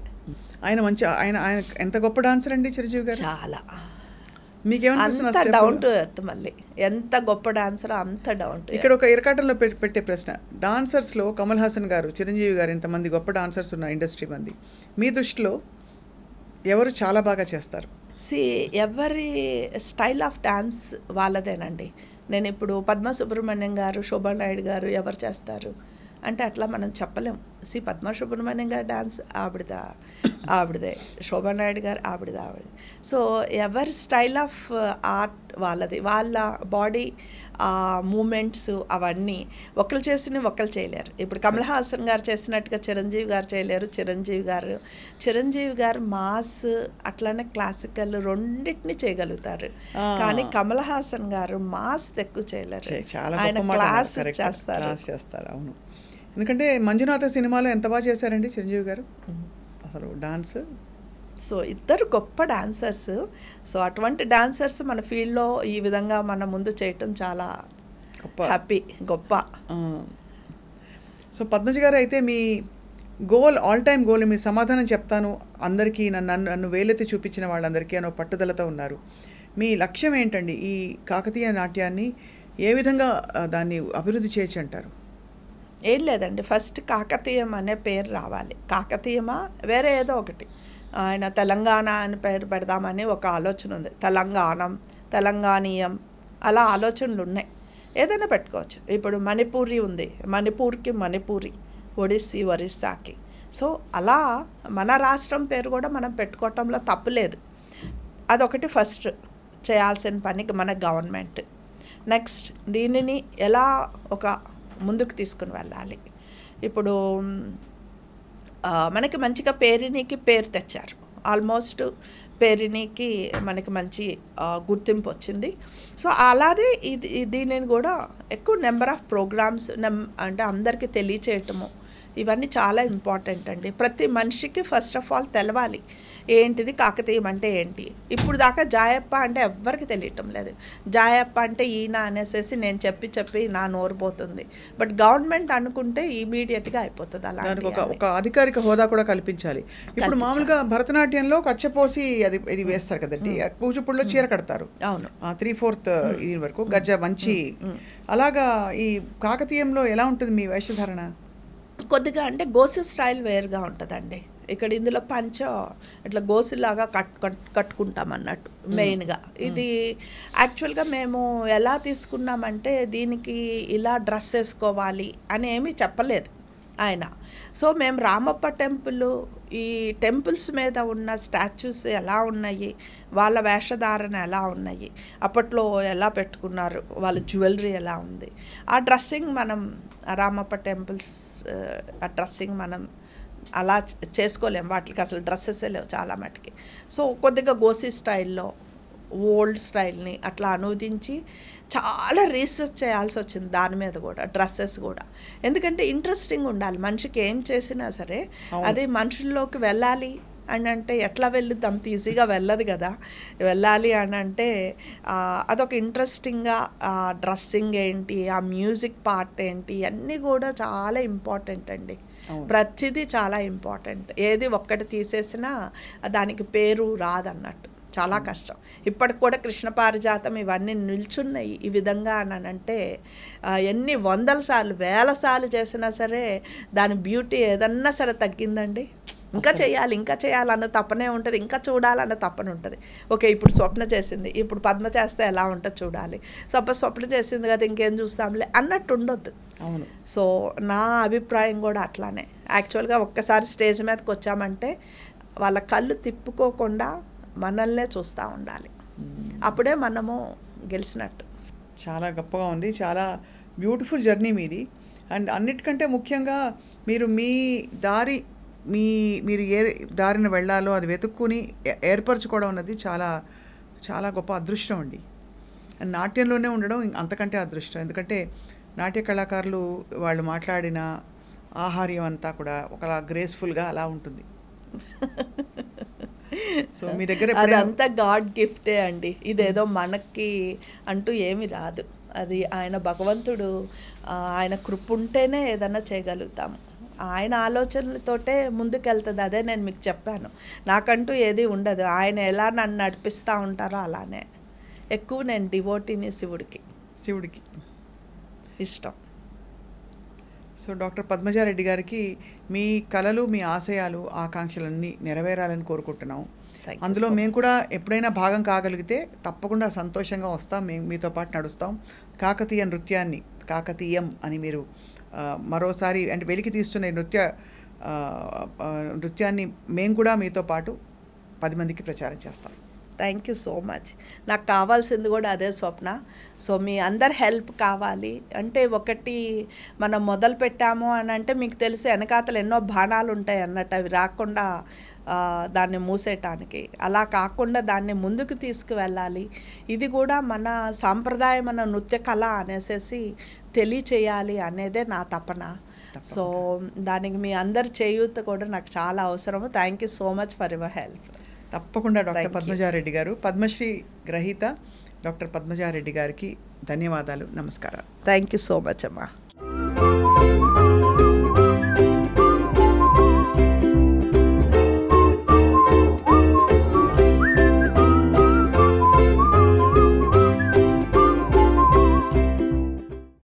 ఆయన మంచి ఆయన ఆయన ఎంత గొప్ప డాన్సర్ అండి చిరంజీవి గారు చాలా అంత డౌన్ టు ఎర్త్ మళ్ళీ ఎంత గొప్ప డాన్సర్ అంత డౌన్ టు ఇక్కడ ఒక ఇరకాటంలో పెట్టే ప్రశ్న డాన్సర్స్లో కమల్ హాసన్ గారు చిరంజీవి గారు ఇంతమంది గొప్ప డాన్సర్స్ ఉన్న ఇండస్ట్రీ మంది మీ దృష్టిలో ఎవరు చాలా బాగా చేస్తారు సి ఎవరి స్టైల్ ఆఫ్ డాన్స్ వాళ్ళదేనండి నేను ఇప్పుడు పద్మ సుబ్రహ్మణ్యం గారు శోభా నాయుడు గారు ఎవరు చేస్తారు అంటే అట్లా మనం చెప్పలేం సి పద్మ సుబ్రహ్మణ్యం గారు డాన్స్ ఆవిడదా ఆవిడదే శోభా నాయుడు గారు ఆవిడదా ఆవిడ సో ఎవరి స్టైల్ ఆఫ్ ఆర్ట్ వాళ్ళది వాళ్ళ బాడీ మూమెంట్స్ అవన్నీ ఒకరు చేసినవి ఒకరు చేయలేరు ఇప్పుడు కమల్ హాసన్ గారు చేసినట్టుగా చిరంజీవి గారు చేయలేరు చిరంజీవి గారు చిరంజీవి గారు మాస్ అట్లానే క్లాసికల్ రెండింటిని చేయగలుగుతారు కానీ కమల్ హాసన్ గారు మాస్ ఎక్కువ చేయలేరు ఆయన క్లాస్ చేస్తారు చేస్తారు అవును ఎందుకంటే మంజునాథ సినిమాలో ఎంత బాగా చేశారండి చిరంజీవి గారు అసలు డాన్స్ సో ఇద్దరు గొప్ప డాన్సర్స్ సో అటువంటి డాన్సర్స్ మన ఫీల్డ్లో ఈ విధంగా మన ముందు చేయటం చాలా గొప్ప హ్యాపీ గొప్ప సో పద్మజ్ గారు అయితే మీ గోల్ ఆల్ టైమ్ గోల్ మీ సమాధానం చెప్తాను అందరికీ నన్ను నన్ను వేలెత్తి చూపించిన వాళ్ళందరికీ అని పట్టుదలతో ఉన్నారు మీ లక్ష్యం ఏంటండి ఈ కాకతీయ నాట్యాన్ని ఏ విధంగా దాన్ని అభివృద్ధి చేయొచ్చు అంటారు ఏం లేదండి ఫస్ట్ కాకతీయం అనే పేరు రావాలి కాకతీయమా వేరే ఏదో ఒకటి ఆయన తెలంగాణ అని పేరు పెడదామని ఒక ఆలోచన ఉంది తెలంగాణం తెలంగాణీయం అలా ఆలోచనలు ఉన్నాయి ఏదైనా పెట్టుకోవచ్చు ఇప్పుడు మణిపూరి ఉంది మణిపూర్కి మణిపూరి ఒడిస్సీ ఒరిస్సాకి సో అలా మన రాష్ట్రం పేరు కూడా మనం పెట్టుకోవటంలో తప్పులేదు అదొకటి ఫస్ట్ చేయాల్సిన పని మన గవర్నమెంట్ నెక్స్ట్ దీనిని ఎలా ఒక ముందుకు తీసుకుని వెళ్ళాలి ఇప్పుడు మనకి మంచిగా పేరినికి పేరు తెచ్చారు ఆల్మోస్ట్ పేరినికి మనకి మంచి గుర్తింపు వచ్చింది సో అలానే ఇది దీనిని కూడా ఎక్కువ నెంబర్ ఆఫ్ ప్రోగ్రామ్స్ అంటే అందరికీ తెలియచేయటము ఇవన్నీ చాలా ఇంపార్టెంట్ అండి ప్రతి మనిషికి ఫస్ట్ ఆఫ్ ఆల్ తెలవాలి ఏంటిది కాకతీయం అంటే ఏంటి ఇప్పుడు దాకా జాయప్ప అంటే ఎవ్వరికి తెలియటం లేదు జాయప్ప అంటే ఈయన అనేసేసి నేను చెప్పి చెప్పి నా నోరు పోతుంది బట్ గవర్నమెంట్ అనుకుంటే ఇమీడియట్గా అయిపోతుంది అలా ఒక ఒక అధికారిక హోదా కూడా కల్పించాలి ఇప్పుడు మామూలుగా భరతనాట్యంలో కచ్చపోసి అది ఇది వేస్తారు కదండి కూచిపూడిలో చీర కడతారు అవును త్రీ ఫోర్త్ ఇది వరకు గజ్జ మంచి అలాగా ఈ కాకతీయంలో ఎలా ఉంటుంది మీ వేషధారణ కొద్దిగా అంటే గోసెస్ స్టైల్ వేరుగా ఉంటుందండి ఇక్కడ ఇందులో పంచ ఇట్లా గోసులాగా కట్ కట్టుకుంటాం అన్నట్టు మెయిన్గా ఇది యాక్చువల్గా మేము ఎలా తీసుకున్నామంటే దీనికి ఇలా డ్రెస్ వేసుకోవాలి అని ఏమీ చెప్పలేదు ఆయన సో మేము రామప్ప టెంపుల్ ఈ టెంపుల్స్ మీద ఉన్న స్టాచ్యూస్ ఎలా ఉన్నాయి వాళ్ళ వేషధారణ ఎలా ఉన్నాయి అప్పట్లో ఎలా పెట్టుకున్నారు వాళ్ళ జ్యువెలరీ ఎలా ఉంది ఆ డ్రెస్సింగ్ మనం రామప్ప టెంపుల్స్ ఆ డ్రెస్సింగ్ మనం అలా చేసుకోలేము వాటికి అసలు డ్రెస్సెసే లేవు చాలా మటుకి సో కొద్దిగా గోసి స్టైల్లో ఓల్డ్ స్టైల్ని అట్లా అనువదించి చాలా రీసెర్చ్ చేయాల్సి వచ్చింది దాని మీద కూడా డ్రెస్సెస్ కూడా ఎందుకంటే ఇంట్రెస్టింగ్ ఉండాలి మనిషికి ఏం చేసినా సరే అది మనుషుల్లోకి వెళ్ళాలి అని అంటే ఎట్లా వెళ్ళిద్ది అంత ఈజీగా వెళ్ళదు కదా వెళ్ళాలి అని అంటే అదొక ఇంట్రెస్టింగ్గా డ్రెస్సింగ్ ఏంటి ఆ మ్యూజిక్ పార్ట్ ఏంటి అన్నీ కూడా చాలా ఇంపార్టెంట్ అండి ప్రతిదీ చాలా ఇంపార్టెంట్ ఏది ఒక్కటి తీసేసినా దానికి పేరు రాదన్నట్టు చాలా కష్టం ఇప్పటికి కూడా కృష్ణ పారిజాతం ఇవన్నీ నిల్చున్నాయి ఈ విధంగా అనంటే ఎన్ని వందల సార్లు వేల సార్లు చేసినా సరే దాని బ్యూటీ ఏదన్నా సరే తగ్గిందండి ఇంకా చేయాలి ఇంకా చేయాలన్న తప్పనే ఉంటుంది ఇంకా చూడాలన్న తప్పని ఉంటుంది ఓకే ఇప్పుడు స్వప్న చేసింది ఇప్పుడు పద్మ చేస్తే ఎలా ఉంటుందో చూడాలి సో స్వప్న చేసింది కదా ఇంకేం చూస్తాంలే అన్నట్టు ఉండొద్దు అవును సో నా అభిప్రాయం కూడా అట్లానే యాక్చువల్గా ఒక్కసారి స్టేజ్ మీదకి వచ్చామంటే వాళ్ళ కళ్ళు తిప్పుకోకుండా మనల్నే చూస్తూ ఉండాలి అప్పుడే మనము గెలిచినట్టు చాలా గొప్పగా ఉంది చాలా బ్యూటిఫుల్ జర్నీ మీది అండ్ అన్నిటికంటే ముఖ్యంగా మీరు మీ దారి మీ మీరు ఏ దారిన వెళ్ళాలో అది వెతుక్కుని ఏర్పరచుకోవడం అన్నది చాలా చాలా గొప్ప అదృష్టం అండి నాట్యంలోనే ఉండడం అంతకంటే అదృష్టం ఎందుకంటే నాట్య కళాకారులు వాళ్ళు మాట్లాడిన ఆహార్యం అంతా కూడా ఒకలా గ్రేస్ఫుల్గా అలా ఉంటుంది సో మీ దగ్గర అదంతా గాడ్ గిఫ్టే అండి ఇదేదో మనకి అంటూ ఏమి రాదు అది ఆయన భగవంతుడు ఆయన కృప్ ఉంటేనే ఏదైనా చేయగలుగుతాము ఆయన ఆలోచనలతోటే ముందుకెళ్తుంది అదే నేను మీకు చెప్పాను నాకంటూ ఏది ఉండదు ఆయన ఎలా నన్ను నడిపిస్తూ ఉంటారో అలానే ఎక్కువ నేను డివోటీని శివుడికి శివుడికి ఇష్టం సో డాక్టర్ పద్మజారెడ్డి గారికి మీ కళలు మీ ఆశయాలు ఆకాంక్షలన్నీ నెరవేరాలని కోరుకుంటున్నాం అందులో మేము కూడా ఎప్పుడైనా భాగం కాగలిగితే తప్పకుండా సంతోషంగా వస్తాం మేము మీతో పాటు నడుస్తాం కాకతీయ నృత్యాన్ని కాకతీయం అని మీరు మరోసారి అంటే వెలికి తీస్తున్న నృత్య నృత్యాన్ని మేము కూడా మీతో పాటు పది మందికి ప్రచారం చేస్తాం థ్యాంక్ యూ సో మచ్ నాకు కావాల్సింది కూడా అదే స్వప్న సో మీ అందరు హెల్ప్ కావాలి అంటే ఒకటి మనం మొదలు పెట్టాము అని అంటే మీకు తెలిసి వెనకాతలు ఎన్నో బాణాలు ఉంటాయి అన్నట్టు అవి రాకుండా దాన్ని మూసేయటానికి అలా కాకుండా దాన్ని ముందుకు తీసుకువెళ్ళాలి ఇది కూడా మన సాంప్రదాయ మన నృత్య కళ అనేసేసి తెలియచేయాలి అనేదే నా తపన సో దానికి మీ అందరి చేయూత కూడా నాకు చాలా అవసరము thank you so much for your help తప్పకుండా డాక్టర్ పద్మజారెడ్డి గారు పద్మశ్రీ గ్రహీత డాక్టర్ పద్మజారెడ్డి గారికి ధన్యవాదాలు నమస్కారం థ్యాంక్ యూ సో మచ్ అమ్మా